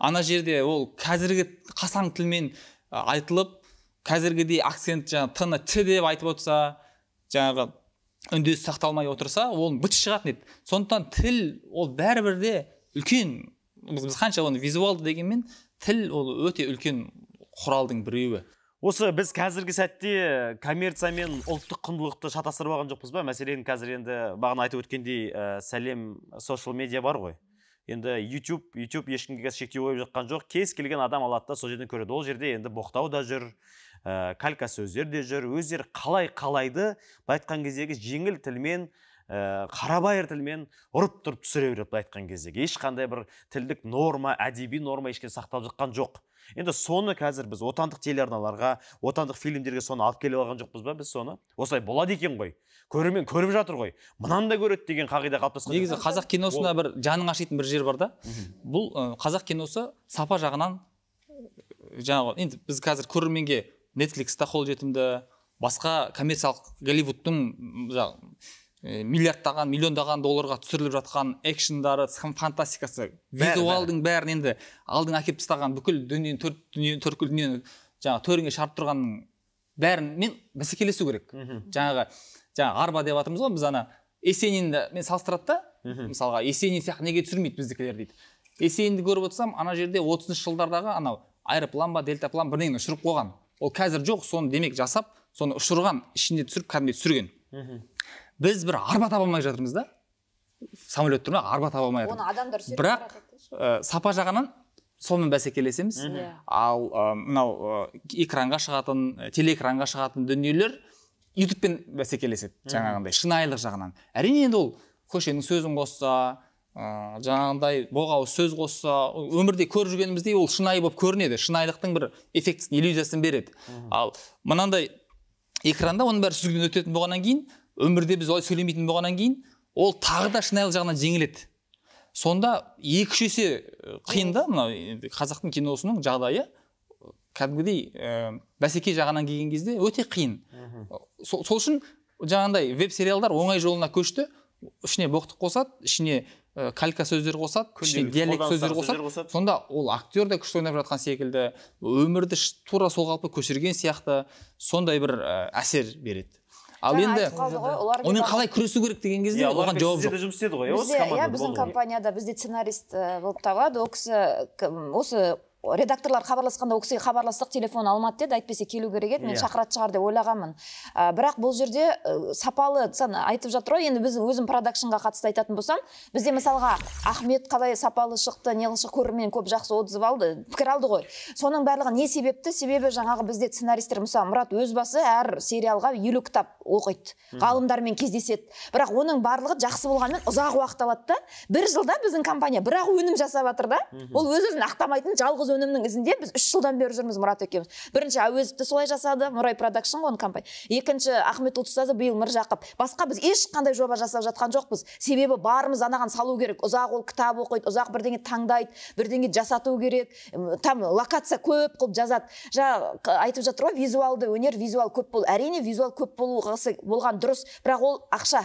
ана жерде ол қазіргі қасаң тілмен айтылып қазіргідей акцент жаңағы тны т деп айтып отырса жаңағы үндес сақталмай отырса ол быт шығатын еді сондықтан тіл ол бәрібір де үлкен біз қанша оны визуалды дегенмен тіл ол өте үлкен құралдың біреуі осы біз қазіргі сәтте э, коммерция мен ұлттық құндылықты шатастырып алған жоқпыз ба мәселен қазір енді бағана айтып өткендей ә, сәлем социал медиа бар ғой енді YouTube YouTube ешкімге қазір шектеу қойып жатқан жоқ кез келген адам алады да сол жерден көреді ол жерде енді боқтау да жүр ә, калька сөздер де жүр өздері қалай қалайды былай айтқан кездегі жеңіл тілмен ә, қарабайыр тілмен ұрып тұрып түсіре береді былай айтқан кездегі ешқандай бір тілдік норма әдеби норма ешкім сақталып жатқан жоқ енді соны қазір біз отандық телеарналарға отандық фильмдерге соны алып келіп алған жоқпыз ба біз соны осылай болады екен ғой көрермен көріп жатыр ғой мынаны да көреді деген қағида қалыптасқан негізі қазақ киносында бір жаның ашитын бір жер бар да бұл қазақ киносы сапа жағынан жаңағы енді біз қазір көрерменге нетфликс та қолжетімді басқа коммерциялық голливудтың Э, миллиардтаған миллиондаған долларға түсіріліп жатқан экшндары фантастикасы визуалдың бәрін енді алдыңа әкеліп тастаған бүкіл дүниені төрт дүние төрткүл дүниені жаңағы төріңе шарып тұрғанның бәрін мен бәсекелесу керек жаңағы жаңағы арба деп жатырмыз ғой біз ана есенинді мен салыстырады да мысалға есенин сияқты неге түсірмейді біздікілер дейді есенинді көріп отырсам ана жерде отызыншы жылдардағы анау аэроплан ба дельтаплан бірдеңені ұшырып қойған ол қазір жоқ соны демек жасап соны ұшырған ішінде түсіріп кәдімгідей түсірген біз бір арба таба алмай жатырмыз да самолет тұр ма арба таба алмай жатырмыз оны адамдар бірақ ә, сапа жағынан сонымен бәсекелесеміз иә ал мынау ә, экранға шығатын телеэкранға шығатын дүниелер ютубпен бәсекелеседі жаңағындай шынайылық жағынан әрине енді ол көшенің сөзін қосса ә, жаңағындай боғауыз сөз қосса өмірде көріп жүргеніміздей ол шынайы болып көрінеді шынайылықтың бір эффектісін иллюзиясын береді ал мынандай экранда оның бәрі сүзгіден өтетін болғаннан кейін өмірде біз олай сөйлемейтін болғаннан кейін ол тағы да шынайылық жағынан жеңіледі сонда екі үш есе қиын да мынау қазақтың киносының жағдайы кәдімгідей ә, бәсеке жағынан келген кезде өте қиын сол, сол үшін жаңағындай веб сериалдар оңай жолына көшті ішіне боқтық қосады ішіне ә, калька сөздер қосады ішіне диалект сөздер қосады сонда ол актер де күшті ойнап жатқан секілді өмірді тура сол қалпы көшірген сияқты сондай бір әсер береді ал енді онымен қалай күресу керек деген кезде иә, оған жауап жоқ жұмыс істеді ғой иә, иә біздің компанияда бізде сценарист э, болып табылады ол кісі э, осы редакторлар хабарласқанда ол кісіге хабарластық телефон алмады деді әйтпесе келу керек еді мен yeah. Иә. шақыратын шығар деп ойлағанмын ә, бірақ бұл жерде ә, сапалы сан айтып жатыр ғой енді біз өзім продакшнға қатысты айтатын болсам бізде мысалға ахмет қалай сапалы шықты неғыл шық көрермен көп жақсы отзыв алды пікір алды ғой соның барлығы не себепті себебі жаңағы бізде сценаристтер мысалы мұрат өз басы әр сериалға елу кітап оқиды ғалымдармен кездеседі бірақ оның барлығы жақсы болғанымен ұзақ уақыт алады да бір жылда біздің компания бірақ өнім жасап жатыр да ол өз өзін ақтамайтын жалғыз өнімнің ізінде біз үш жылдан бері жүрміз мұрат екеуміз бірінші әуезовті солай жасады мұрай продакшн ғой оның компания екінші ахмет ұстазы биыл міржақып басқа біз ешқандай жоба жасап жатқан жоқпыз себебі барымыз анаған салу керек ұзақ ол кітап оқиды ұзақ бірдеңе таңдайды бірдеңе жасату керек там локация көп қылып жазады жаңағы айтып жатыр ғой визуалды өнер визуал көп бол әрине визуал көп болғысы болған дұрыс бірақ ол ақша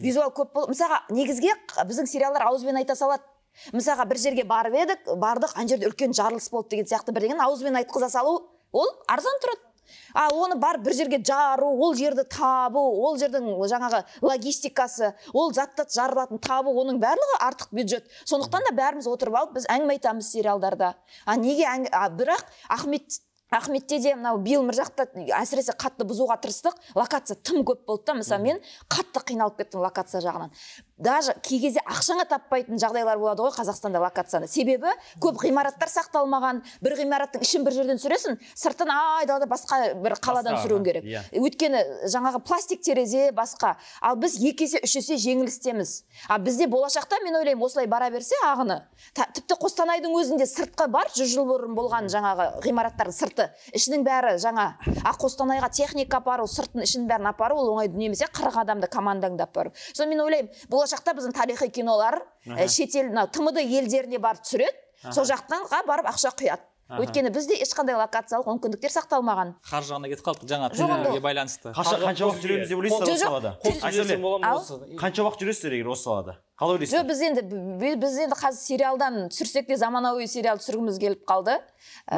визуал көп бол мысалға негізге біздің сериалдар ауызбен айта салады мысалға бір жерге барып едік бардық ана жерде үлкен жарылыс болды деген сияқты бірдеңені ауызбен айтқыза салу ол арзан тұрады ал оны бар бір жерге жару ол жерді табу ол жердің жаңағы логистикасы ол затты жарылатын табу оның барлығы артық бюджет сондықтан да бәріміз отырып алып біз әңгіме айтамыз сериалдарда а неге әң... а, бірақ ахмет ахметте де мынау биыл жақта әсіресе қатты бұзуға тырыстық локация тым көп болды да мысалы мен қатты қиналып кеттім локация жағынан даже кей кезде ақшаңа таппайтын жағдайлар болады ғой қазақстанда локацияны себебі көп ғимараттар сақталмаған бір ғимараттың ішін бір жерден түсіресің сыртын айдалада басқа бір қаладан түсіруің керек yeah. Иә. өйткені жаңағы пластик терезе басқа ал біз екі есе үш есе жеңіл істейміз ал бізде болашақта мен ойлаймын осылай бара берсе ағыны тіпті қостанайдың өзінде сыртқы бар жүз жыл бұрын болған жаңағы ғимараттардың сырты ішінің бәрі жаңа А қостанайға техника апару сыртын ішін бәрін апару ол оңай дүние емес иә, қырық адамды командаңды апару соны мен ойлаймын болашақта біздің тарихи кинолар ә, шетел мына тмд елдеріне барып түсіреді сол жақтанға барып ақша құяды өйткені бізде ешқандай локациялық мүмкіндіктер сақталмаған қаржы жағына кетіп қалдық жаңа тілдерге байланысты қанша уақыт жүреміз деп ойлайсыздар қанша уақыт жүресіздер егер осы салада қалай ойлайсыз жоқ біз енді біз енді қазір сериалдан түсірсек те заманауи сериал түсіргіміз келіп қалды э,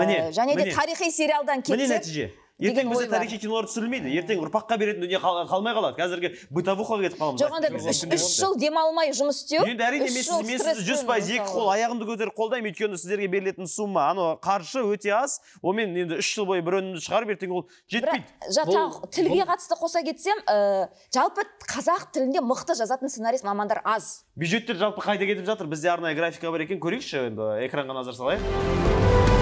міне және де тарихи сериалдан кетсек міне нәтиже ертең бізде тарихи кинолар түсірілмейді ертең ұрпаққа беретін дүние қалмай қалады қазіргі бытовухаға кетіп қаламыз жоқ анда үш жыл демалмай жұмыс істеу енді әрине мен сізді жүз пайыз екі қол аяғымды көтеріп қолдаймын өйткені сіздерге берілетін сумма анау қаржы өте аз онымен енді үш жыл бойы бір өнімді шығарып ертең ол жетпейді тілге қатысты қоса кетсем э, жалпы қазақ тілінде мықты жазатын сценарист мамандар аз бюджеттер жалпы қайда кетіп жатыр бізде арнайы графика бар екен көрейікші енді экранға назар салайық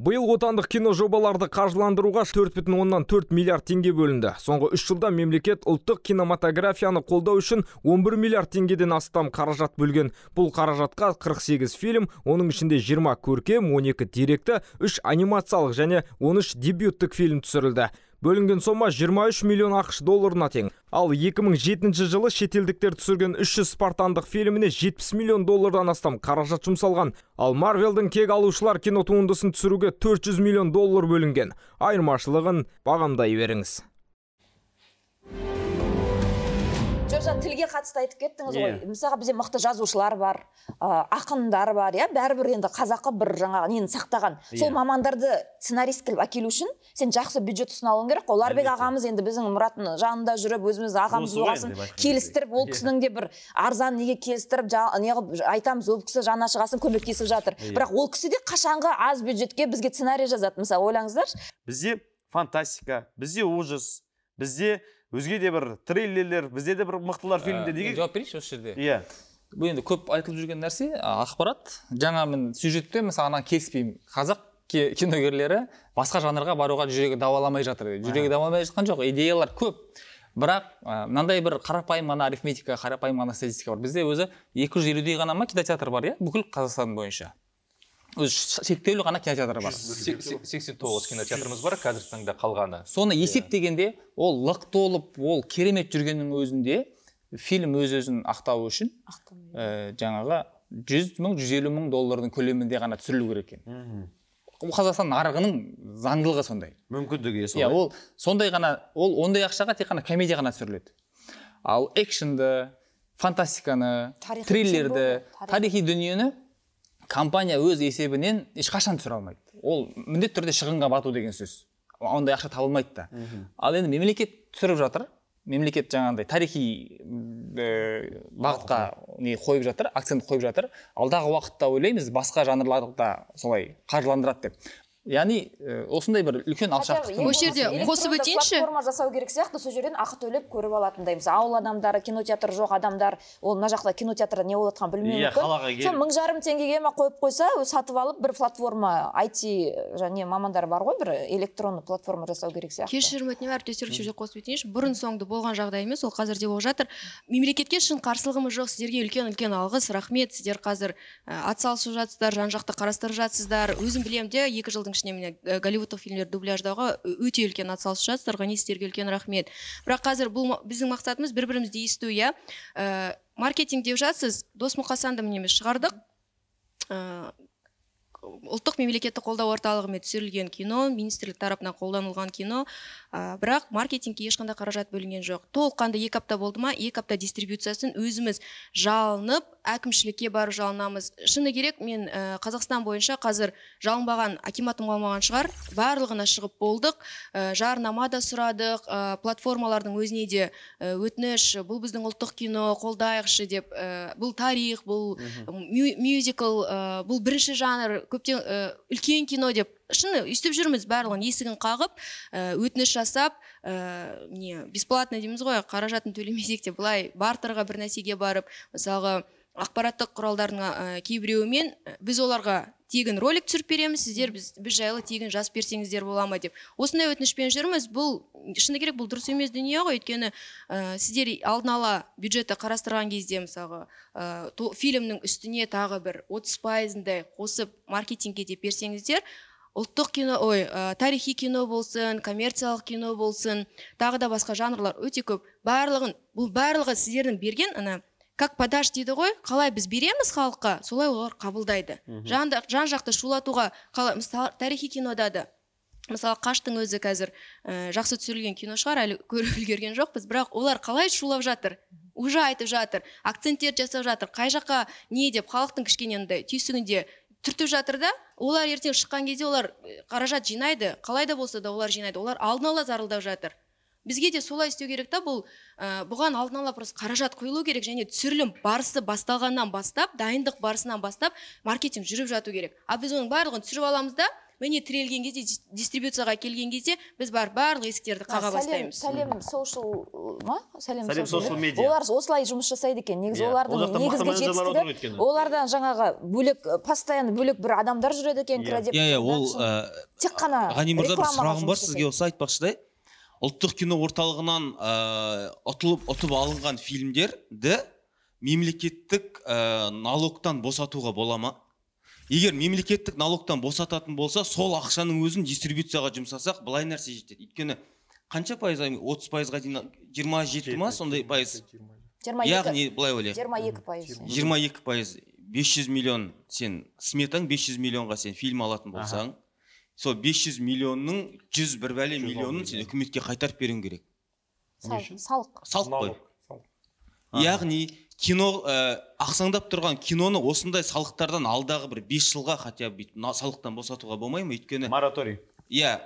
Бұл отандық жобаларды қаржыландыруға 4,4 миллиард тенге бөлінді соңғы үш жылда мемлекет ұлттық кинематографияны қолдау үшін 11 миллиард теңгеден астам қаражат бөлген бұл қаражатқа 48 фильм оның ішінде 20 көркем 12 директі, 3 анимациялық және 13 дебюттік фильм түсірілді бөлінген сома 23 миллион ақш долларына тең ал 2007 жылы шетелдіктер түсірген 300 спартандық фильміне 70 миллион доллардан астам қаражат жұмсалған ал марвелдің кек алушылар кинотуындысын түсіруге 400 миллион доллар бөлінген айырмашылығын бағамдай беріңіз жоқ жаңа тілге қатысты айтып кеттіңіз ғой yeah. Иә. мысалға бізде мықты жазушылар бар ә, ақындар бар иә бәрібір енді қазақы бір жаңағы нені сақтаған yeah. Иә. сол мамандарды сценарист қылып әкелу үшін сен жақсы бюджет ұсына алуың керек оларбек yeah. ағамыз енді біздің мұраттың жанында жүріп өзіміз ағамыз болғасын келістіріп ол иә. кісінің де бір арзан неге келістіріп неғып айтамыз ол кісі жанашығасын көмектесіп жатыр бірақ ол кісі де қашанғы аз бюджетке бізге сценарий жазады мысалы ойлаңыздаршы бізде фантастика бізде ужас бізде өзге де бір трейлерлер бізде де бір мықтылар фильмде ә, неге жауап берейінші осы жерде иә бұл енді көп айтылып жүрген нәрсе ақпарат жаңа мен сюжетте мысалы ана келіспеймін қазақ киногерлері басқа жанрға баруға жүрегі дауаламай жатыр ә. жүрегі дауаламай жатқан жоқ идеялар көп бірақ мынандай бір қарапайым ғана арифметика қарапайым ғана статистика бар бізде өзі екі жүз елудей ғана ма кинотеатр бар иә бүкіл қазақстан бойынша шектеулі ғана кинотеатр бар сексен тоғыз кинотеатрымыз бар қазіргі таңда қалғаны соны иә. есептегенде ол лық толып ол керемет жүргеннің өзінде фильм өз өзін ақтау үшін ә, иә. э, жаңағы жүз мың жүз елу мың доллардың көлемінде ғана түсірілу керек екен ол қазақстан нарығының заңдылығы сондай мүмкіндігі иә, иә ол сондай ғана ол ондай ақшаға тек қана комедия ғана түсіріледі ал экшнді фантастиканы триллерді тарихи дүниені компания өз есебінен ешқашан түсіре алмайды ол міндетті түрде шығынға бату деген сөз ондай ақша табылмайды да ал енді мемлекет түсіріп жатыр мемлекет жаңағындай тарихи ә, бағытқа не қойып жатыр акцент қойып жатыр алдағы уақытта ойлаймыз басқа жанрларды да солай қаржыландырады деп яғни осындай бір үлкен алшақтық осы жерде қосып өтейінші платформа жасау керек сияқты сол жерден ақы төлеп көріп алатындай мысалы ауыл адамдары кинотеатр жоқ адамдар ол мына жақта кинотеатрда не болып жатқанын білмеуі иә, мүмкін қалаға келіп мың жарым теңгеге ма қойып қойса сатып алып бір платформа IT және мамандар бар ғой бір электронды платформа жасау керек сияқты кешірім өтінемін әріптестер осы жерде қосып өтейінші бұрын соңды болған жағдай емес ол де болып жатыр мемлекетке шын қарсылығымыз жоқ сіздерге үлкен үлкен алғыс рахмет сіздер қазір атсалысып жатсыздар жан жақты қарастырып жатсыздар өзім білемін де екі жылдың олардың ішіне міне голливудтық фильмдерді дубляждауға өте үлкен атсалысып жатсыздар ғани сіздерге үлкен рахмет бірақ қазір бұл біздің мақсатымыз бір бірімізді есту иә ә, маркетинг деп жатсыз дос мұқасанды міне біз шығардық ә, ұлттық мемлекеттік қолдау орталығымен түсірілген кино министрлік тарапынан қолданылған кино ә, бірақ маркетингке ешқандай қаражат бөлінген жоқ толыққанды екі апта болды ма екі апта дистрибуциясын өзіміз жалынып әкімшілікке барып жалынамыз шыны керек мен ә, қазақстан бойынша қазір жалынбаған акиматым қалмаған шығар барлығына шығып болдық ә, жарнама да сұрадық ә, платформалардың өзіне де ә, өтініш бұл біздің ұлттық кино қолдайықшы деп ә, бұл тарих бұл мюзикл мюзикл ә, бұл бірінші жанр көптен үлкен кино деп шын өйстіп жүрміз барлығын есігін қағып э, өтініш жасап ә, не бесплатно дейміз ғой қаражатын төлемесек те былай бартерға бір нәрсеге барып мысалға ақпараттық құралдардың ә, э, кейбіреуімен біз оларға тегін ролик түсіріп береміз сіздер біз, біз жайлы тегін жазып берсеңіздер бола ма деп осындай өтінішпен жүрміз бұл шыны керек бұл дұрыс емес дүние ғой өйткені ә, сіздер алдын ала бюджетті қарастырған кезде мысалға ә, фильмнің үстіне тағы бір отыз пайызындай қосып маркетингке деп берсеңіздер ұлттық кино ой ә, тарихи кино болсын коммерциялық кино болсын тағы да басқа жанрлар өте көп барлығын бұл барлығы сіздердің берген ана как подаж дейді ғой қалай біз береміз халыққа солай олар қабылдайды жан, жан жақты шулатуға қалай, мысалы тарихи кинода да мысалы қаштың өзі қазір ә, жақсы түсірілген кино шығар әлі көріп үлгерген жоқпыз бірақ олар қалай шулап жатыр уже айтып жатыр акценттерді жасап жатыр қай жаққа не деп халықтың кішкене андай түйсігінде түртіп жатыр да олар ертең шыққан кезде олар э, қаражат жинайды қалай да болса да олар жинайды олар алдын ала зарылдап жатыр бізге де солай істеу керек та бұл ә, бұған алдын ала просто қаражат құйылу керек және түсірілім барысы басталғаннан бастап дайындық барысынан бастап маркетинг жүріп жату керек а біз оның барлығын түсіріп аламыз да міне тірелген кезде дистрибуцияға келген кезде біз бар барлық есіктерді қаға бастаймыз сәлем сошл ма сәлем сошл медиа олар осылай жұмыс жасайды екен негізі иә, олардың негізгі жетістігі олардан жаңағы бөлек постоянно бөлек бір адамдар жүреді екен иә иә, иә ол тек қана ғани мырза бір сұрағым бар сізге осы айтпақшы да ұлттық кино орталығынан ыыы ұтылып ұтып алынған фильмдерді мемлекеттік ә, налогтан босатуға бола ма егер мемлекеттік налогтан босататын болса сол ақшаның өзін дистрибуцияға жұмсасақ былай нәрсе жетеді өйткені қанша пайыз отыз пайызға дейін жиырма жеті ма сондай пайыз яғни былай ойлайық жиырма екі пайыз жиырма екі пайыз бес жүз миллион сен сметаң бес жүз миллионға сен фильм алатын болсаң сол бес жүз миллионның жүз бір бәле миллионын сен үкіметке қайтарып беруің керек салық салық қой яғни кино ә, ақсаңдап тұрған киноны осындай салықтардан алдағы бір бес жылға хотя бы салықтан босатуға болмай ма өйткені мораторий иә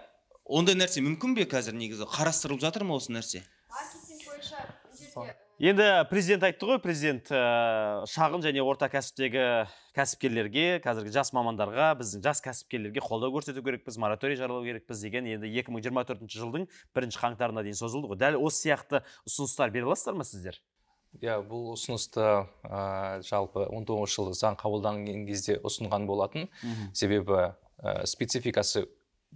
ондай нәрсе мүмкін бе қазір негізі қарастырылып жатыр ма осы нәрсе енді президент айтты ғой президент ә, шағын және орта кәсіптегі кәсіпкерлерге қазіргі жас мамандарға біздің жас кәсіпкерлерге қолдау көрсету керекпіз мораторий жариялау керекпіз деген енді 2024 жылдың бірінші қаңтарына дейін созылды ғой дәл осы сияқты ұсыныстар бере аласыздар ма сіздер иә бұл ұсынысты ә, жалпы 19 тоғызыншы жылы заң қабылданған кезде ұсынған болатын себебі ә, спецификасы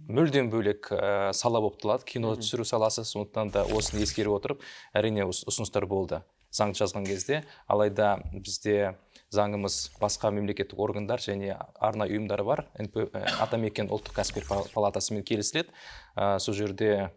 мүлдем бөлек ә, сала болып табылады кино түсіру саласы сондықтан да осыны ескере отырып әрине ұсыныстар болды заңды жазған кезде алайда бізде заңымыз басқа мемлекеттік органдар және арнайы ұйымдар бар э, атамекен ұлттық кәсіпкер палатасымен келісіледі ә, сол жерде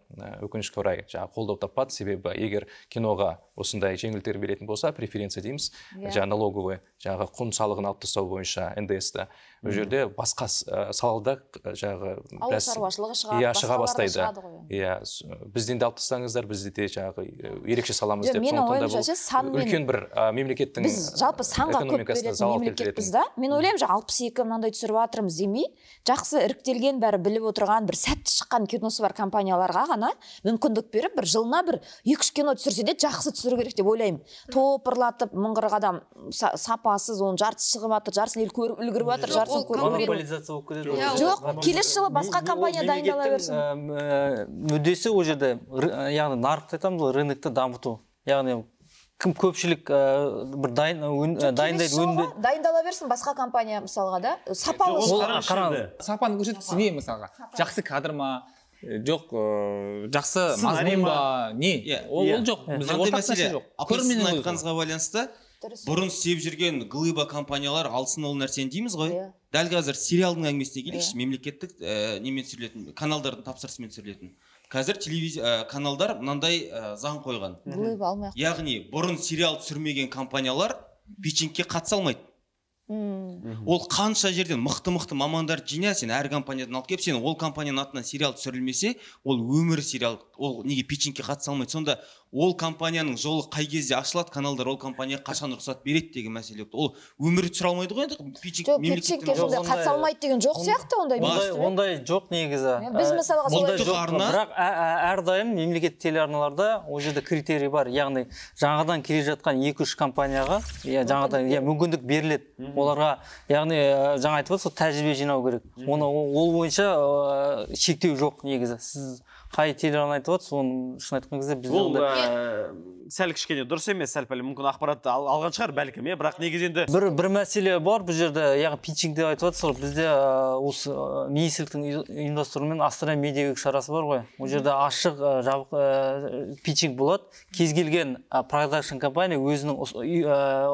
өкінішке орай жаңағы қолдау таппады себебі егер киноға осындай жеңілдіктер беретін болса преференция дейміз yeah. Иә. жаңағы налоговый жаңағы құн салығын алып тастау бойынша ндсті ол жерде басқа салада жаңағы ауыл шаруашылығы иә, шығады иә шыға бастайды иә бізден де алып тастаңыздар бізде де жаңағы ерекше саламыз деп менің ойымша ше үлкен бір мемлекеттің біз жалпы санға көп беретін мемлекетпіз да мен ойлаймын жаңағы алпыс екі мынандай түсіріп жатырмыз демей жақсы іріктелген бәрі біліп отырған бір сәтті шыққан кино жұмысы бар компанияларға ғана мүмкіндік беріп бір жылына бір екі үш кино түсірсе де жақсы түсіру керек деп ойлаймын топырлатып мың қырық адам сапасыз оның жартысы шығып жатыр жартысын ел көріп үлгеріп жатыр жартысын монополизация болып иә, жоқ келесі жылы басқа компания дайындала берсін мүддесі ол жерде яғни нарықты айтамыз ғой рынокты дамыту яғни кім көпшілік ә, бір дайын дайындайды өнімді дайындала берсін басқа компания мысалға да сапалы сапаны көрсеткісі не мысалға жақсы кадр ма жоқ жақсы мазмұн ба не ол жоқ байланысты бұрын істеп жүрген глыба компаниялар алсын ол нәрсені дейміз ғой иә дәл қазір сериалдың әңгімесіне келейікші мемлекеттік ә, немен түсірілетін каналдардың тапсырысымен түсірілетін қазір телевизия каналдар мынандай ә, заң қойған яғни бұрын сериал түсірмеген компаниялар пичингке қатыса алмайды ол қанша жерден мықты мықты мамандар жина сен әр компаниядан алып келіп сен ол компанияның атынан сериал түсірілмесе ол өмір сериал ол неге печеньке қатыса алмайды сонда ол компанияның жолы қай кезде ашылады каналдар ол компания қашан рұқсат береді деген мәселе ол өмірі түсіре алмайды ғой енді питчинг қатыса алмайды деген жоқ сияқты ондай ондай жоқ негізі біз ә, мысалға бірақ ә, ә, әрдайым мемлекеттік телеарналарда ол жерде критерий бар яғни жаңадан келе жатқан екі үш компанияға иә жаңадан иә мүмкіндік беріледі оларға яғни жаңа айтып ғой тәжірибе жинау керек оны ол бойынша шектеу жоқ негізі сіз қай телеарна айтып отырсыз соны шын айтқан кезде біз ол сәл кішкене дұрыс емес сәл пәл мүмкін ақпарат ал, алған шығар бәлкім иә бірақ негізі енді бір бір мәселе бар бұл жерде яғни питчинг деп айтып ғой бізде осы министрліктің ұйымдастыруымен астана медиа шарасы бар ғой ол жерде ашық жабық ә, питчинг болады кез келген продакшн компания өзінің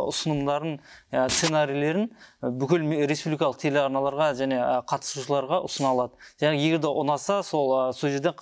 ұсынымдарын сценарийлерін бүкіл республикалық телеарналарға және қатысушыларға ұсына алады және егер де ұнаса сол сол жерде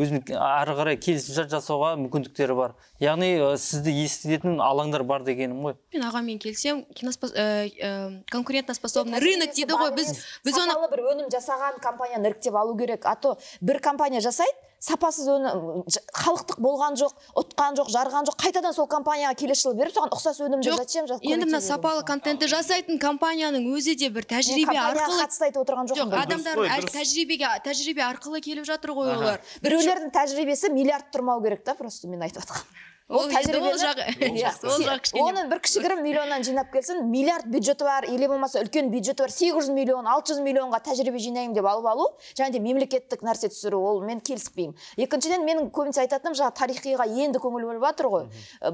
өзінің әрі қарай келісімшарт жасауға мүмкіндіктері бар яғни ә, сізді естітетін алаңдар бар дегенім ғой мен ағамен келісемін ә, ә, конкурентоспособный рынок дейді ғой біз біз оны бір өнім жасаған компанияны іріктеп алу керек а то бір компания жасайды сапасыз өнім халықтық болған жоқ ұтқан жоқ жарған жоқ қайтадан сол компанияға келесі жылы беріп соған ұқсас өнімді зачем енді мына сапалы контентті жасайтын компанияның өзі де бір тәжірибе арқылы айтып отырған жоқ адамдар тәжірибеге тәжірибе арқылы келіп жатыр ғой олар біреулердің тәжірибесі миллиард тұрмау керек та просто мен айтып жатқаным ол иә. оның бір кішігірім миллионнан жинап келсін миллиард бюджеті бар или болмаса үлкен бюджеті бар сегіз жүз миллион алты жүз миллионға тәжірибе жинаймын деп алып алу және де мемлекеттік нәрсе түсіру ол мен келіспеймін екіншіден менің көбінесе айтатыным жаңағы тарихиға енді көңіл бөліп ғой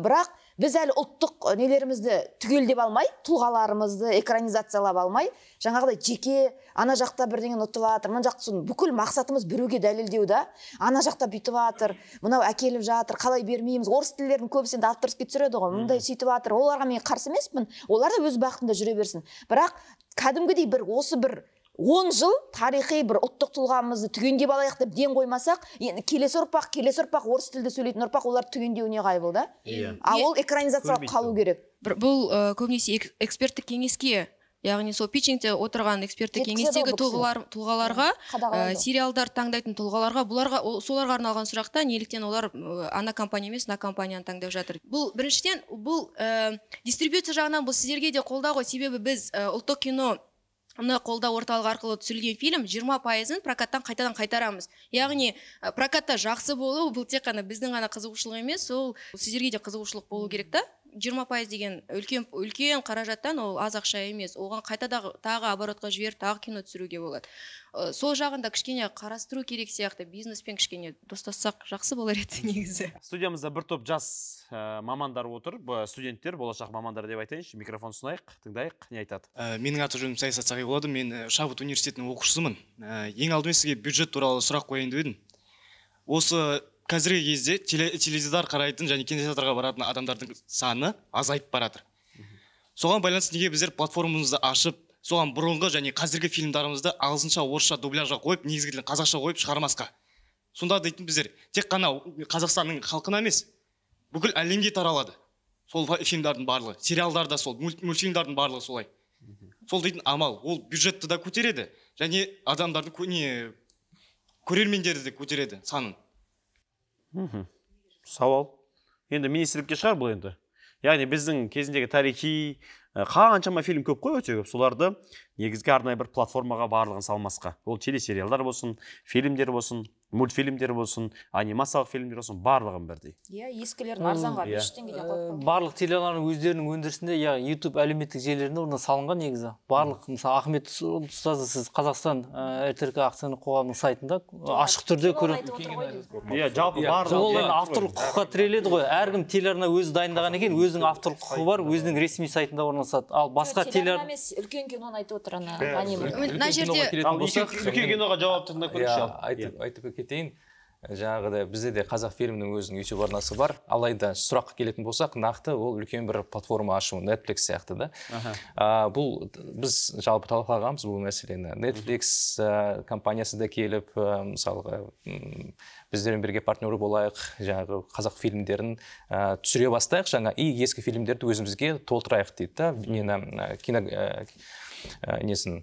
бірақ біз әлі ұлттық нелерімізді түгелдеп алмай тұлғаларымызды экранизациялап алмай жаңағыдай жеке ана жақта бірдеңені ұтып жатыр мына жақта бүкіл мақсатымыз біреуге дәлелдеу да ана жақта бүйтіп жатыр мынау әкеліп жатыр қалай бермейміз орыс тілдердің көбісі енді авторский түсіреді ғой мындай сөйтіп жатыр оларға мен қарсы емеспін олар да өз бақытында жүре берсін бірақ кәдімгідей бір осы бір он жыл тарихи бір ұлттық тұлғамызды түгендеп алайық деп ден қоймасақ енді келесі ұрпақ келесі ұрпақ орыс тілді сөйлейтін ұрпақ олар түгендеуіне қайбыл да иә ал ол экранизациялап қалу керек бір, бұл ә, көбінесе эксперттік кеңеске яғни сол питчингте отырған эксперттік кеңестегі тұлғалар, тұлғаларға ә, сериалдар таңдайтын тұлғаларға бұларға соларға арналған сұрақта неліктен олар ә, ана компания емес мына компанияны таңдап жатыр бұл біріншіден бұл ә, дистрибьюция жағынан бұл сіздерге де қолдау ғой себебі біз ұлттық кино мына қолдау орталығы арқылы түсірілген фильм жиырма пайызын прокаттан қайтадан қайтарамыз яғни прокатта жақсы болу бұл тек қана біздің ғана қызығушылық емес ол сіздерге де қызығушылық болу керек та жиырма пайыз деген үлкен үлкен қаражаттан ол аз ақша емес оған қайта дағы, тағы оборотқа жіберіп тағы кино түсіруге болады сол жағында кішкене қарастыру керек сияқты бизнеспен кішкене достассақ жақсы болар еді негізі студиямызда бір топ жас мамандар отыр студенттер болашақ мамандар деп айтайыншы микрофон ұсынайық тыңдайық не айтады ә, менің аты жөнім саясат сағиболады мен шабыт университетінің оқушысымын ә, ең алдымен сізге бюджет туралы сұрақ қояйын деп едім осы қазіргі кезде теледидар қарайтын және кинотеатрға баратын адамдардың саны азайып баратыр соған байланысты неге біздер платформамызды ашып соған бұрынғы және қазіргі фильмдарымызды ағылшынша орысша дубляжға қойып негізгі тілін қазақша қойып шығармасқа сонда дейтін біздер тек қана қазақстанның халқына емес бүкіл әлемге таралады сол фильмдардың барлығы сериалдар да сол мультфильмдардың барлығы солай сол дейтін амал ол бюджетті да көтереді және адамдардың не көрермендерді де көтереді санын сауал енді министрлікке шығар бұл енді яғни біздің кезіндегі тарихи қаншама фильм көп қой өте көп соларды негізгі арнайы бір платформаға барлығын салмасқа ол телесериалдар болсын фильмдер болсын мультфильмдер болсын анимациялық фильмдер болсын барлығын бірдей иә ескілерін арзанға бес иә. жүз теңгеден қойып э, барлық телеарнаның өздерінің өндірісінде яғни ютуб әлеуметтік желілерінде оны салынған негізі барлық мысалы ахмет ұстазы сіз қазақстан э, ртрк акционерлік қоғамының сайтында ашық түрде көре иә жалпы иә, барлығы авторлық құқыққа тіреледі ғой әркім телеарна өзі дайындаған екен өзінің авторлық құқығы бар өзінің ресми сайтында орналасады ал басқа телеарна емес үлкен киноны айтып отыр ана мына жерде үлкен киноға жауапты тыңдап көрейікші иә, айтып кетейін ә, жаңағыдай бізде де қазақ фильмінің өзінің ютуб арнасы бар алайда сұраққа келетін болсақ нақты ол үлкен бір платформа ашу netflix сияқты да а, бұл біз жалпы талқылағанбыз бұл мәселені netflix компаниясы да келіп мысалға біздермен бірге партнер болайық жаңағы қазақ фильмдерін ә, түсіре бастайық жаңа и ескі фильмдерді өзімізге толтырайық дейді да нені ә, кино несін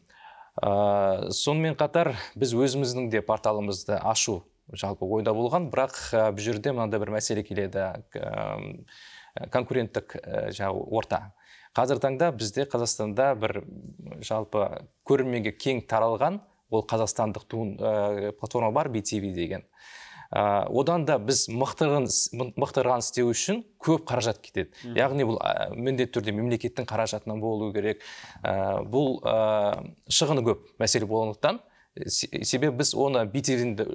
ә, сонымен қатар біз өзіміздің де порталымызды ашу жалпы ойда болған бірақ бұл жерде мынандай бір мәселе келеді конкуренттік жаңағы орта қазіргі таңда бізде қазақстанда бір жалпы көрерменге кең таралған ол қазақстандық туын платформа бар BTV деген ә, одан да біз мықтырған, мықтырған істеу үшін көп қаражат кетеді яғни бұл ә, міндетті түрде мемлекеттің қаражатынан болу керек ә, бұл шығыны көп мәселе болғандықтан себебі біз оны битивинді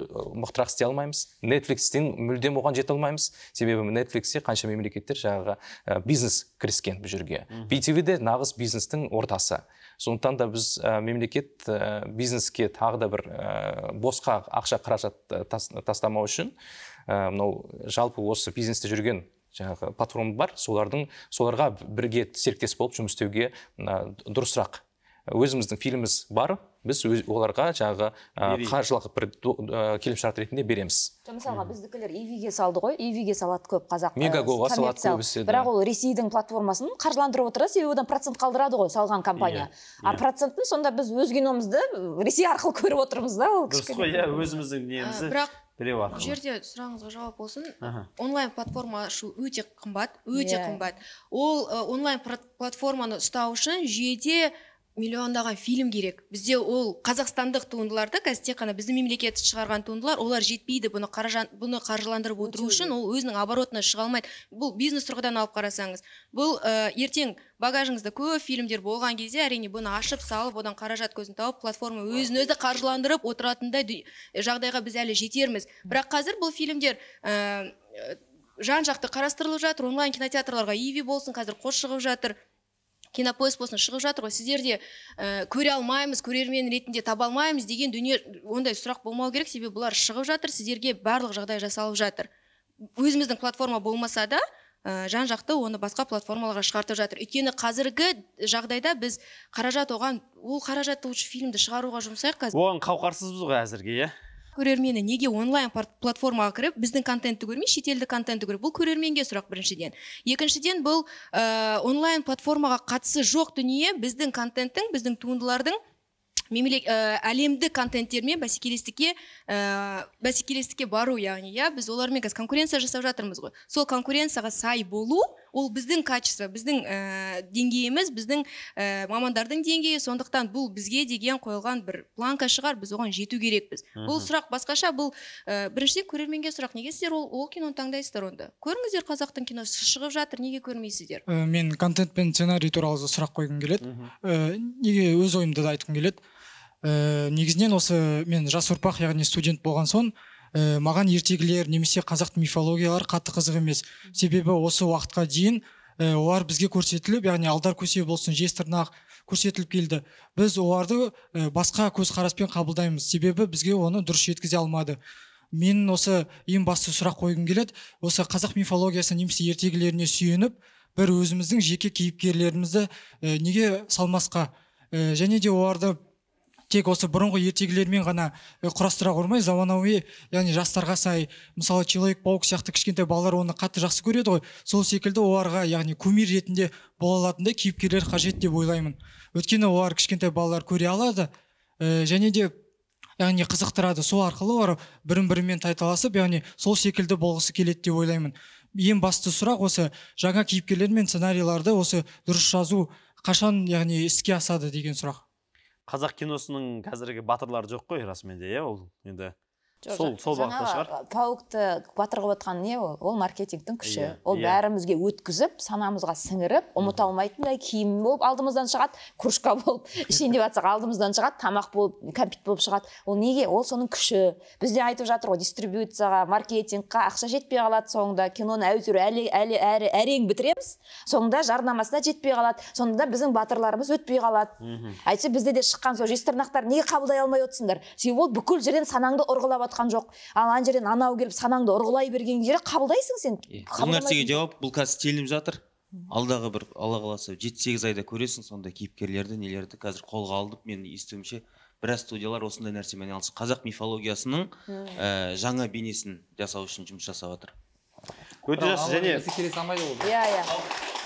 мықтырақ істей алмаймыз нетфликстен мүлдем оған жете алмаймыз себебі нетфликсте қанша мемлекеттер жаңағы бизнес кіріскен бұл жерге битв де нағыз бизнестің ортасы сондықтан да біз э, мемлекет э, бизнеске тағы да бір э, босқа ақша қаражат тастамау үшін мынау жалпы осы бизнесте жүрген жаңағы платформа бар солардың соларға бірге серіктес болып жұмыс істеуге дұрысырақ өзіміздің фильміміз бар біз өз, оларға жаңағы ә, қаржылық бір ә, келісімшарт ретінде береміз мысалға біздікілер ивиге салды ғой ивиге салады көп қазақ мегаго э, салады көбісі бірақ ол ресейдің платформасын қаржыландырып отыр да себебі одан процент қалдырады ғой салған компания иә, а иә. процентін сонда біз өз киномызды ресей арқылы көріп отырмыз да ол дұрыс қой иә өзіміздің немізді бұл жерде сұрағыңызға жауап болсын онлайн платформа ашу өте қымбат өте иә. қымбат ол э, онлайн платформаны ұстау үшін жүйеде миллиондаған фильм керек бізде ол қазақстандық туындыларды қазір тек қана біздің мемлекет шығарған туындылар олар жетпейді бұны қаражан, бұны қаржыландырып отыру үшін ол өзінің оборотына шыға алмайды бұл бизнес тұрғыдан алып қарасаңыз бұл ә, ертең багажыңызда көп фильмдер болған кезде әрине бұны ашып салып одан қаражат көзін тауып платформа өзін өзі қаржыландырып отыратындай жағдайға біз әлі жетерміз бірақ қазір бұл фильмдер ә, жан жақты қарастырылып жатыр онлайн кинотеатрларға иви болсын қазір қос шығып жатыр кинопоиск болсын шығып жатыр ғой сіздерде ә, э, көре алмаймыз көрермен ретінде таба алмаймыз деген дүние ондай сұрақ болмау керек себебі бұлар шығып жатыр сіздерге барлық жағдай жасалып жатыр өзіміздің платформа болмаса да ә, жан жақты оны басқа платформаларға шығартып жатыр өйткені қазіргі жағдайда біз қаражат оған ол қаражатты лучше фильмді шығаруға жұмсайық қазір оған қауқарсызбыз ғой әзірге иә көрермені неге онлайн платформаға кіріп біздің контентті көрмей шетелдік контентті көріп бұл көрерменге сұрақ біріншіден екіншіден бұл ә, онлайн платформаға қатысы жоқ дүние біздің контенттің біздің туындылардың мемлек ә, э, әлемдік контенттермен бәсекелестікке ә, бәсекелестікке бару яғни иә біз олармен қазір конкуренция жасап жатырмыз ғой сол конкуренцияға сай болу ол біздің качество біздің ә, деңгейіміз біздің ә, мамандардың деңгейі сондықтан бұл бізге деген қойылған бір планка шығар біз оған жету керекпіз бұл сұрақ басқаша бұл ә, біріншіден көрерменге сұрақ неге сіздер ол, ол киноны таңдайсыздар онда көріңіздер қазақтың киносы шығып жатыр неге көрмейсіздер ә, мен контент пен сценарий туралы сұрақ қойғым келеді ә, неге өз ойымды да айтқым келеді ә, негізінен осы мен жас ұрпақ яғни студент болған соң ә, маған ертегілер немесе қазақ мифологиялары қатты қызық емес себебі осы уақытқа дейін ә, олар бізге көрсетіліп яғни алдар көсе болсын жез тырнақ көрсетіліп келді біз оларды ә, басқа көзқараспен қабылдаймыз себебі бізге оны дұрыс жеткізе алмады менің осы ең басты сұрақ қойғым келеді осы қазақ мифологиясы немесе ертегілеріне сүйеніп бір өзіміздің жеке кейіпкерлерімізді ә, неге салмасқа және де оларды тек осы бұрынғы ертегілермен ғана э, құрастыра қоймай заманауи яғни жастарға сай мысалы человек паук сияқты кішкентай балалар оны қатты жақсы көреді ғой сол секілді оларға яғни кумир ретінде бола алатындай кейіпкерлер қажет деп ойлаймын өйткені олар кішкентай балалар көре алады ә, және де яғни қызықтырады сол арқылы олар бірін бірімен тайталасып яғни сол секілді болғысы келеді деп ойлаймын ең басты сұрақ осы жаңа кейіпкерлер мен сценарийларды осы дұрыс жазу қашан яғни іске асады деген сұрақ қазақ киносының қазіргі батырлары жоқ қой расымен де иә ол енді сол сол бағытта шығар батыр қылып не ол ол маркетингтің күші иә, ол иә. бәрімізге өткізіп санамызға сіңіріп ұмыта алмайтындай киім болып алдымыздан шығады кружка болып ішейін деп жатсақ алдымыздан шығады тамақ болып кәмпит болып шығады ол неге ол соның күші бізде айтып жатыр ғой дистрибуцияға маркетингқа ақша жетпей қалады соңында киноны әйтеуір әлі, әлі, әрі, әрең бітіреміз соңында жарнамасына жетпей қалады сонда біздің батырларымыз өтпей қалады мхм әйтсе бізде де шыққан сол жезтырнақтар неге қабылдай алмай отырсыңдар себебі ол бүкіл жерден санаңды ұрғылап жатқан жоқ ал ана жерден анау келіп санаңды ұрғылай берген жері қабылдайсың сен бұл нәрсеге жауап бұл қазір телініп жатыр алдағы бір алла қаласа жеті сегіз айда көресің сондай кейіпкерлерді нелерді қазір қолға алып мен естуімше біраз студиялар осындай нәрсемен айналысып қазақ мифологиясының ә, жаңа бейнесін жасау үшін жұмыс жасап жатыр өте жақсы және иә иә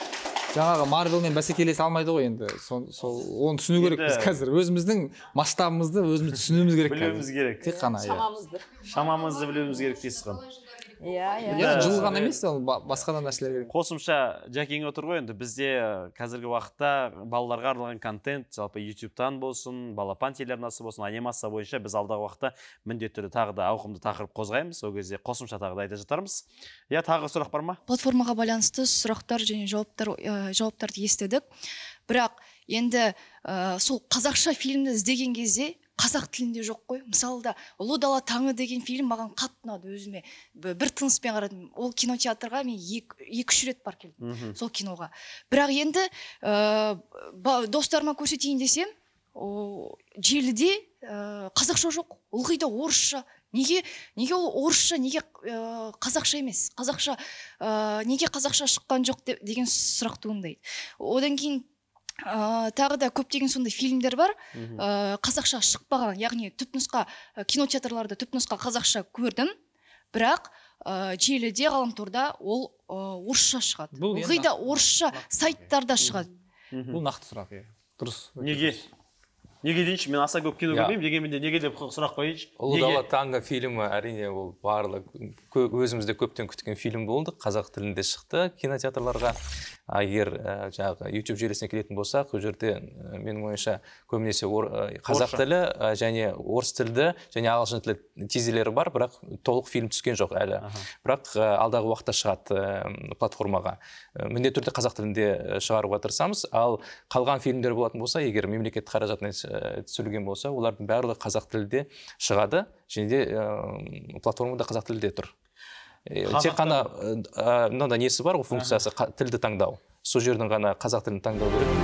жаңағы марвелмен бәсекелесе алмайды ғой енді сол оны түсіну керек біз қазір өзіміздің масштабымызды өзіміз түсінуіміз керек білуіміз керек тек қана иә. шамамызды шамамызды білуіміз керек дейсіз ғой иә иә жылу ғана емес ол басқа да нәрселер қосымша жәкең отыр ғой енді бізде э, қазіргі уақытта балаларға арналған контент жалпы ютубтан болсын балапан телеарнасы болсын анимация бойынша біз алдағы уақытта міндетті түрде тағы да ауқымды тақырып қозғаймыз ол кезде қосымша тағы да айта жатармыз иә тағы сұрақ бар ма платформаға байланысты сұрақтар және жауаптар э, жауаптарды естідік бірақ енді э, сол қазақша фильмді іздеген кезде қазақ тілінде жоқ қой мысалы да ұлы дала таңы деген фильм маған қатты ұнады өзіме бір тыныспен қарадым ол кинотеатрға мен екі, екі үш рет барып келдім сол киноға бірақ енді ә, достарыма көрсетейін десем о, желіде ә, қазақша жоқ ылғи да орысша неге неге ол орысша неге ә, қазақша емес қазақша ә, неге қазақша шыққан жоқ деп, деген сұрақ туындайды одан кейін ә, тағы да көптеген сондай фильмдер бар ә, қазақша шықпаған яғни түпнұсқа э, кинотеатрларда түпнұсқа қазақша көрдім бірақ ә, желіде ғаламторда ол ә, орысша шығады бұл ылғи да орысша сайттарда шығады бұл нақты сұрақ иә дұрыс неге неге дейінші мен аса көп кино көрмеймін дегенмен де неге деп сұрақ қояйыншы ұлы дала таңғы фильмі әрине ол барлық өзімізде көптен күткен фильм болды қазақ тілінде шықты кинотеатрларға а егер э, жаңағы ютуб желісіне келетін болсақ ол жерде э, менің ойымша көбінесе ор, э, қазақ тілі және орыс тілді және ағылшын тілі тизелері бар бірақ толық фильм түскен жоқ әлі бірақ алдағы уақытта шығады платформаға міндетті түрде қазақ тілінде шығаруға тырысамыз ал қалған фильмдер болатын болса егер мемлекет қаражатына түсірілген болса олардың барлығы қазақ тілінде шығады және де платформада қазақ тілінде тұр тек қана мынандай несі бар ғой функциясы тілді таңдау сол жердің ғана қазақ тілін таңдау керек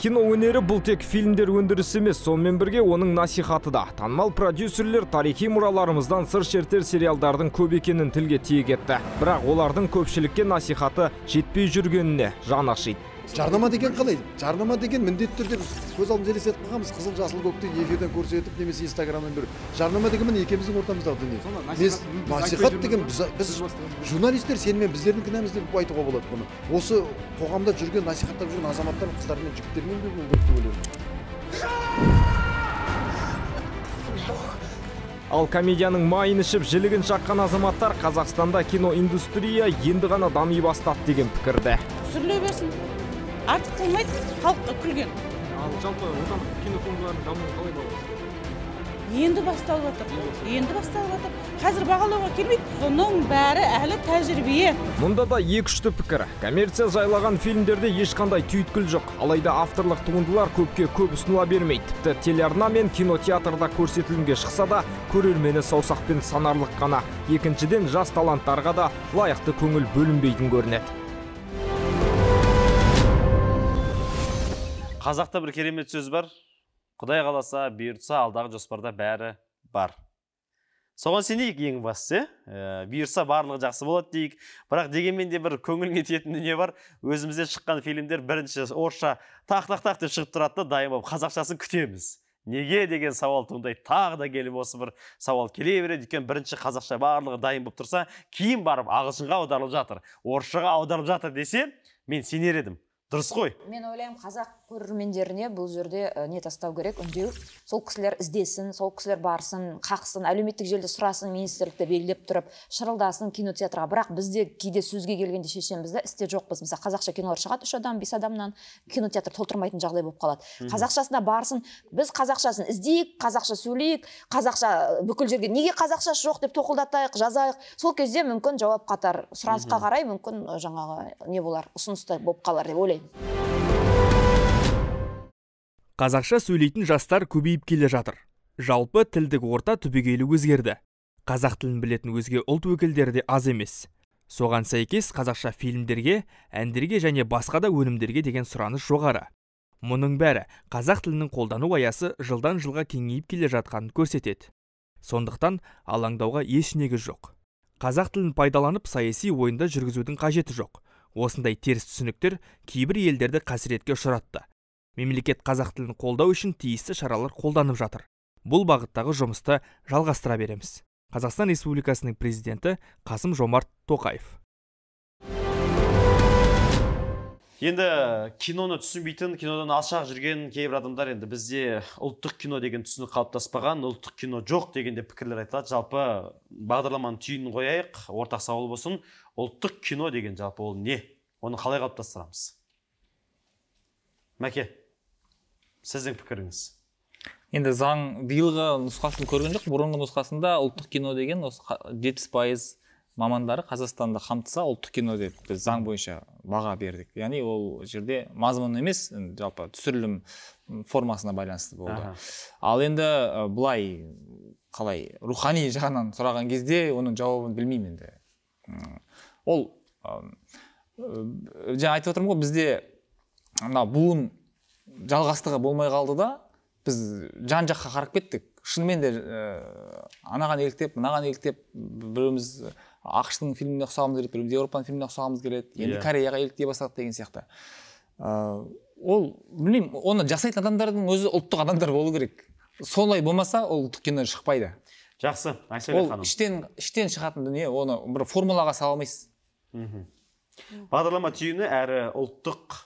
кино өнері бұл тек фильмдер өндірісі емес сонымен бірге оның насихаты да танымал продюсерлер тарихи мұраларымыздан сыр шертер сериалдардың көп екенін тілге тиек етті бірақ олардың көпшілікке насихаты жетпей жүргеніне жаны ашиды жарнама деген қалай жарнама деген міндетті түрде біз көз алдымызда елестетіп қалғанбыз қызыл жасыл көкті эфирден көрсетіп немесе инстаграмнан беру жарнама деген міне екеуміздің ортамыздағы дүние мен насихат деген біз, біз журналистер сенімен біздердің кінәміз деп айтуға болады бұны осы қоғамда жүрген насихаттап жүрген азаматтар қыздар мен жігіттермен де болу керек деп ойлаймын ал комедияның майын ішіп жілігін шаққан азаматтар қазақстанда кино индустрия енді ғана дами бастады деген пікірді түсіріле берсін артық қылмайды халыққа күлген ал жалпы отандық кинотуындылардың дамуы қалай бағалайсыз енді басталып жатыр енді басталып жатыр қазір бағалауға келмейді бұның бәрі әлі тәжірибе мұнда да екі үшті пікір коммерция жайлаған фильмдерде ешқандай түйткіл жоқ алайда авторлық туындылар көпке көп ұсыныла бермейді тіпті телеарна мен кинотеатрда көрсетілімге шықса да көрермені саусақпен санарлық қана екіншіден жас таланттарға да лайықты көңіл бөлінбейтін көрінеді қазақта бір керемет сөз бар құдай қаласа бұйыртса алдағы жоспарда бәрі бар соған сенейік ең бастысы иә бұйырса барлығы жақсы болады дейік бірақ дегенмен де бір көңіліңе тиетін дүние бар өзімізден шыққан фильмдер бірінші орысша тақ тақ тақ деп шығып тұрады да дайын болып қазақшасын күтеміз неге деген сауал туындайды тағы да келіп осы бір сауал келе береді өйткені бірінші қазақша барлығы дайын болып тұрса кейін барып ағылшынға аударылып жатыр орысшаға аударылып жатыр десе мен сенер едім дұрыс қой мен ойлаймын қазақ көрермендеріне бұл жерде ә, не тастау керек үндеу сол кісілер іздесін сол кісілер барсын қақсын әлеуметтік желіде сұрасын министрлікті белгілеп тұрып шырылдасын кинотеатрға бірақ бізде кейде сөзге келгенде шешеміз да істе жоқпыз мысалы қазақша кинолар шығады үш адам бес адамнан кинотеатр толтырмайтын жағдай болып қалады қазақшасына барсын біз қазақшасын іздейік қазақша сөйлейік қазақша бүкіл жерге неге қазақша жоқ деп тоқылдатайық жазайық сол кезде мүмкін жауап қатар сұранысқа қарай мүмкін жаңағы не болар ұсыныстай болып қалар деп ойлаймын қазақша сөйлейтін жастар көбейіп келе жатыр жалпы тілдік орта түбегейлі өзгерді қазақ тілін білетін өзге ұлт өкілдері де аз емес соған сәйкес қазақша фильмдерге әндерге және басқа да өнімдерге деген сұраныс жоғары мұның бәрі қазақ тілінің қолдану аясы жылдан жылға кеңейіп келе жатқанын көрсетеді сондықтан алаңдауға еш негіз жоқ қазақ тілін пайдаланып саяси ойында жүргізудің қажеті жоқ осындай теріс түсініктер кейбір елдерді қасіретке ұшыратты мемлекет қазақ тілін қолдау үшін тиісті шаралар қолданып жатыр бұл бағыттағы жұмысты жалғастыра береміз қазақстан республикасының президенті қасым жомарт тоқаев енді киноны түсінбейтін кинодан алшақ жүрген кейбір адамдар енді бізде ұлттық кино деген түсінік қалыптаспаған ұлттық кино жоқ деген де пікірлер айтылады жалпы бағдарламаның түйінін қояйық ортақ сауал болсын ұлттық кино деген жалпы ол не оны қалай қалыптастырамыз мәке сіздің пікіріңіз енді заң биылғы нұсқасын көрген жоқ бұрынғы нұсқасында ұлттық кино деген осы жетпіс пайыз мамандары қазақстанды қамтыса ұлттық кино деп біз заң бойынша баға бердік яғни ол жерде мазмұн емес жалпы түсірілім формасына байланысты болды ал енді былай қалай рухани жағынан сұраған кезде оның жауабын білмеймін енді ол жаңа айтып отырмын ғой бізде мына буын жалғастығы болмай қалды да біз жан жаққа қарап кеттік шынымен де анаған еліктеп мынаған еліктеп ақш ақштың фильміне ұқсағымыз келеді біреуміз еуропаның фильміне ұқсағымыз келеді енді иә. кореяға еліктей бастадық деген сияқты ол білмеймін оны жасайтын адамдардың өзі ұлттық адамдар болу керек солай болмаса ол ұлттық кино шықпайды жақсы айсәуле ханым ол іштен іштен шығатын дүние оны бір формулаға сала алмайсыз мхм бағдарлама түйіні әрі ұлттық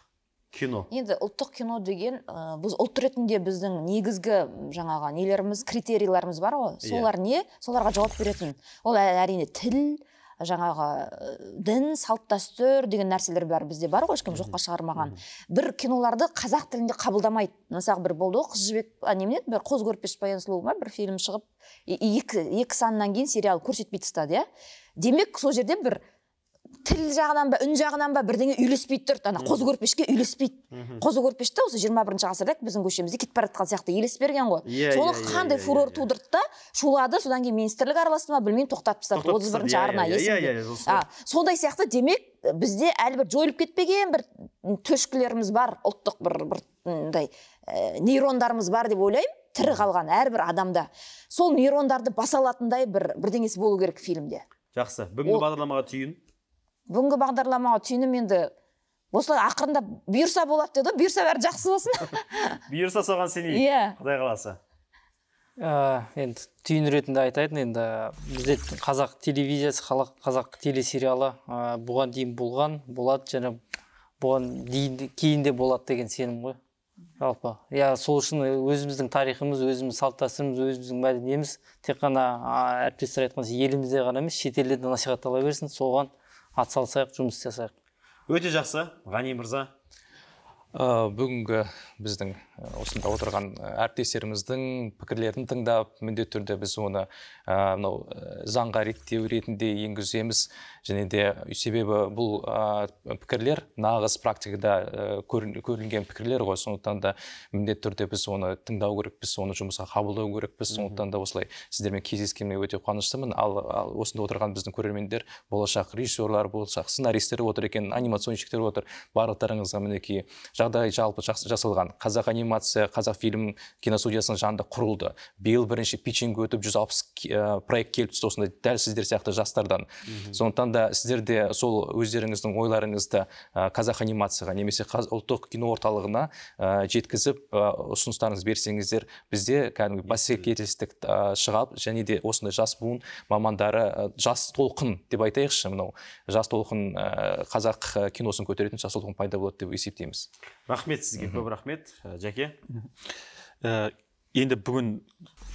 кино енді ұлттық кино деген ә, біз ұлт ретінде біздің негізгі жаңағы нелеріміз критерийларымыз бар ғой иә. солар не соларға жауап беретін ол әрине тіл жаңағы дін салт дәстүр деген нәрселер бәрі бізде бар ғой ешкім жоққа шығармаған бір киноларды қазақ тілінде қабылдамайды мысалы бір болды ғой қыз жібек а немене бір қоз көрпеш баян сұлу ма бір фильм шығып екі, екі саннан кейін сериал көрсетпей тастады иә демек сол жерде бір тіл жағынан ба үн жағынан ба бірдеңе үйлеспей тұрды ана қозы көрпешке үйлеспейді қозы көрпеш та осы жиырма бірінші ғасырда біздің көшемізде кетіп бара жатқан сияқты елес берген ғой иә сол иә, иә, қандай иә, фурор тудырды да шулады содан кейін министрлік араласты ма білмеймін тоқтатып тастады отыз бірінші арна сондай сияқты демек бізде әлі бір жойылып кетпеген бір төшкілеріміз бар ұлттық бір бір мындай нейрондарымыз бар деп ойлаймын тірі қалған әрбір адамда сол нейрондарды баса алатындай бір бірдеңесі болу керек фильмде жақсы бүгінгі бағдарламаға түйін бүгінгі бағдарламаға түйінім енді осылай ақырында бұйырса болады деді ғой бұйырса бәрі жақсы болсын бұйырса соған сенейік иә құдай қаласа ыыы ә, енді түйін ретінде айтайын енді бізде қазақ телевизиясы қазақ телесериалы ә, бұған дейін болған болады және бұған дейін кейін де болады деген сенім ғой жалпы иә сол үшін өзіміздің тарихымыз өзіміздің салт дәстүріміз өзіміздің мәдениетіміз тек қана әріптестер айтқан елімізде ғана емес шетелде де насихаттала берсін соған атсалысайық жұмыс жасайық өте жақсы ғани мырза ә, бүгінгі біздің ә, осында отырған ә, әріптестеріміздің пікірлерін тыңдап міндетті түрде біз оны мынау заңға реттеу ретінде енгіземіз және де себебі бұл ә, пікірлер нағыз практикада ә, көрінген пікірлер ғой сондықтан да міндетті түрде біз оны тыңдау керекпіз оны жұмысқа қабылдау керекпіз сондықтан да осылай сіздермен кездескеніме өте қуаныштымын ал, ал осында отырған біздің көрермендер болашақ режиссерлар болашақ сценаристтер отыр екен анимационщиктер отыр барлықтарыңызға мінекей жағдай жалпы жақсы жасалған қазақ анимация қазақ фильм киностудиясының жанында құрылды биыл бірінші питчинг өтіп жүз алпыс проект келіп түсті осындай дәл сіздер сияқты жастардан сондықтан сіздер де сол өздеріңіздің ойларыңызды қазақ анимацияға немесе қаз, ұлттық кино орталығына жеткізіп ұсыныстарыңызды берсеңіздер бізде кәдімгі бәсекелестік шығап және де осындай жас буын мамандары жас толқын деп айтайықшы мынау жас толқын қазақ киносын көтеретін жас толқын пайда болады деп есептейміз рахмет сізге көп рахмет жәке енді бүгін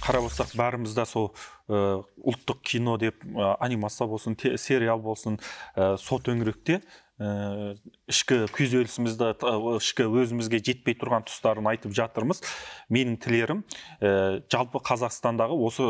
қарап отырсақ бәріміз сол ұлттық кино деп анимация болсын сериал болсын ә, сол төңіректе ә, ішкі күйзелісімізді ішкі өзімізге жетпей тұрған тұстарын айтып жатырмыз менің тілерім ә, жалпы қазақстандағы осы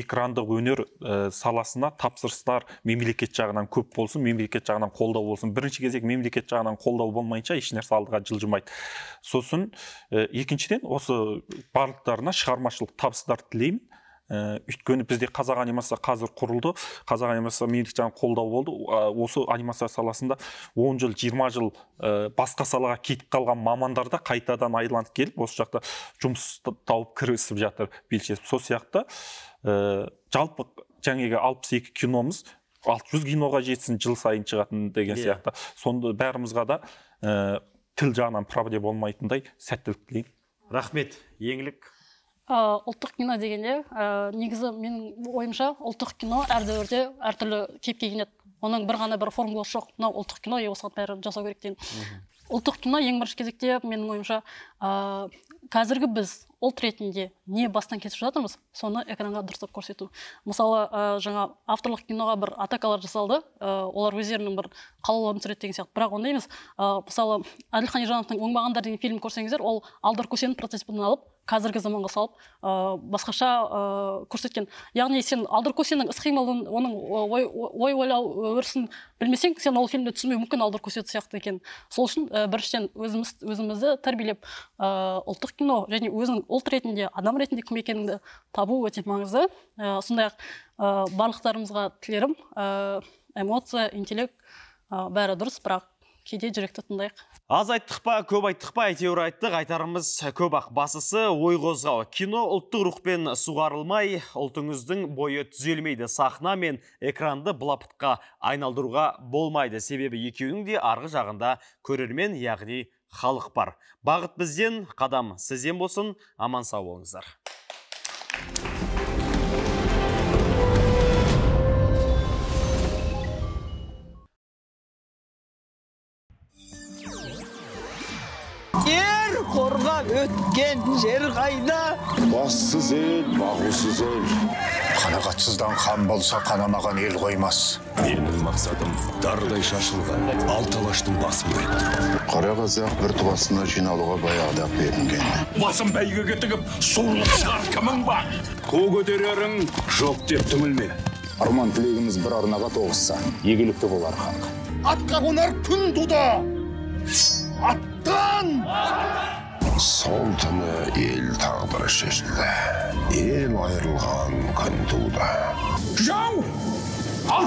экрандық өнер ә, саласына тапсырыстар мемлекет жағынан көп болсын мемлекет жағынан қолдау болсын бірінші кезек мемлекет жағынан қолдау болмайынша ешнәрсе алдыға жылжымайды сосын ә, екіншіден осы барлықтарына шығармашылық табыстар тілеймін ә, өйткені бізде қазақ анимация қазір құрылды қазақ анимация жағынан қолдау болды осы анимация саласында 10 жыл 20 жыл ә, басқа салаға кетіп қалған мамандар да қайтадан айланып келіп осы жақта жұмыс тауып кірісіп жатыр белшесіп сол сияқты ә, жалпы жаңағы алпыс екі киномыз алты жүз киноға жетсін жыл сайын шығатын деген иә. сияқты сонда бәрімізға да ә, тіл жағынан проблема болмайтындай сәттілік тілеймін рахмет еңлік ә, ұлттық кино дегенде ә, негізі менің ойымша ұлттық кино әр дәуірде әртүрлі кейіпке енеді оның бір ғана бір формуласы жоқ мынау ұлттық кино е осыған бәрі жасау керек деген ұлттық кино ең бірінші кезекте менің ойымша ә, қазіргі біз ұлт ретінде не бастан кесіп жатырмыз соны экранға дұрыстап көрсету мысалы ә, жаңа авторлық киноға бір атакалар жасалды ә, олар өздерінің бір қалауларын түсіреді деген сияқты бірақ ондай емес ә, мысалы әділхан ержановтың оңбағандар деген фильмін көрсеңіздер ол алдар көсенің прототипін алып қазіргі заманға салып басқаша ыыы көрсеткен яғни сен алдыр көсенің іс қимылын оның ой, ой ойлау өрісін білмесең сен ол фильмді түсінбеу мүмкін алдырко сияқты екен сол үшін ә, біріншіден өзіміз өзімізді тәрбиелеп ыыы ұлттық кино және өзің ұлт ретінде адам ретінде кім екеніңді табу өте маңызды ә, сондай ақ ә, барлықтарымызға тілерім ә, эмоция интеллект ә, бәрі дұрыс бірақ кейде жүректі тыңдайық аз айттық па көп айттық па әйтеуір айттық айтарымыз көп ақ басысы ой қозғау кино ұлттық рухпен суғарылмай ұлтыңыздың бойы түзелмейді сахна мен экранды былапытқа айналдыруға болмайды себебі екеуінің де арғы жағында көрермен яғни халық бар бағыт бізден қадам сізден болсын аман сау болыңыздар өткен жер қайда бассыз ел бағусыз ел қанағатсыздан хан болса қанамаған ел қоймас менің мақсатым дардай шашылған алты алаштың басын біріктіру қара қазақ бір тұбасына жиналуға баяғыда ақ берілген басын бәйгеге тігіп суырылып шығар кімің бар қу көтерерің жоқ деп түңілме арман тілегіміз бір арнаға тоғысса игілікті болар хақ атқа қонар күн туды аттан! сол түні ел тағдыры шешілді ел айырылған күн туды жау ал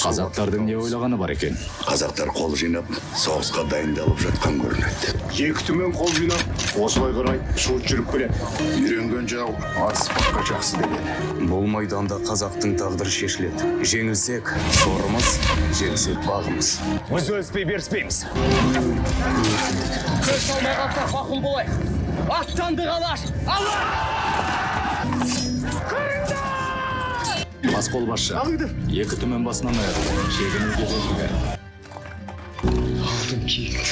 қазақтардың не ойлағаны бар екен қазақтар қол жинап соғысқа дайындалып жатқан көрінеді екі түмен қол жинап осылай қарай шуыт жүріп келеді үйренген жау атыспаққа жақсы деген бұл майданда қазақтың тағдыры шешіледі жеңілсек сорымыз жеңсек бағымыз біз өліспей беріспейміз көз салмай қалса мақұл болайық аттанды қалаш алла бас қолбасшы екі түмен басынан айыр Шегінің жетілген Алдың киік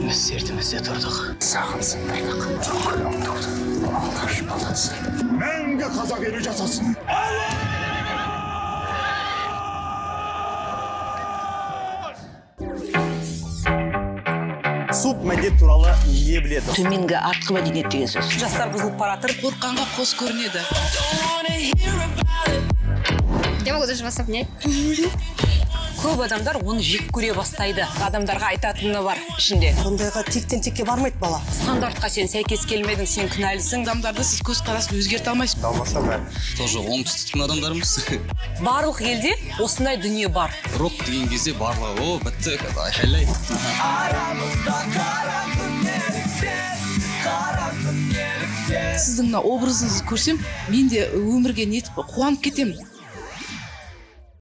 біз сертімізде тұрдық сағынсын бірлік Құрым тұрды. алғаш баласын мәңгі қазақ елі жасасын суп мәдет туралы не біледі төменгі артқы мәдениет деген сөз жастар бұзылып бара жатыр қорыққанға қос көрінеді я могу даже көп адамдар оны жек көре бастайды адамдарға айтатыны бар ішінде ондайға тектен текке бармайды бала стандартқа сен сәйкес келмедің сен кінәлісің адамдарды сіз көзқарасын өзгерте алмайсыз алмаса бәрі тоже оңтүстіктің адамдарымыз барлық елде осындай дүние бар рок деген кезде барлығы о бітті айқайлайды сіздің мына образыңызды көрсем мен де өмірге нетіп қуанып кетемін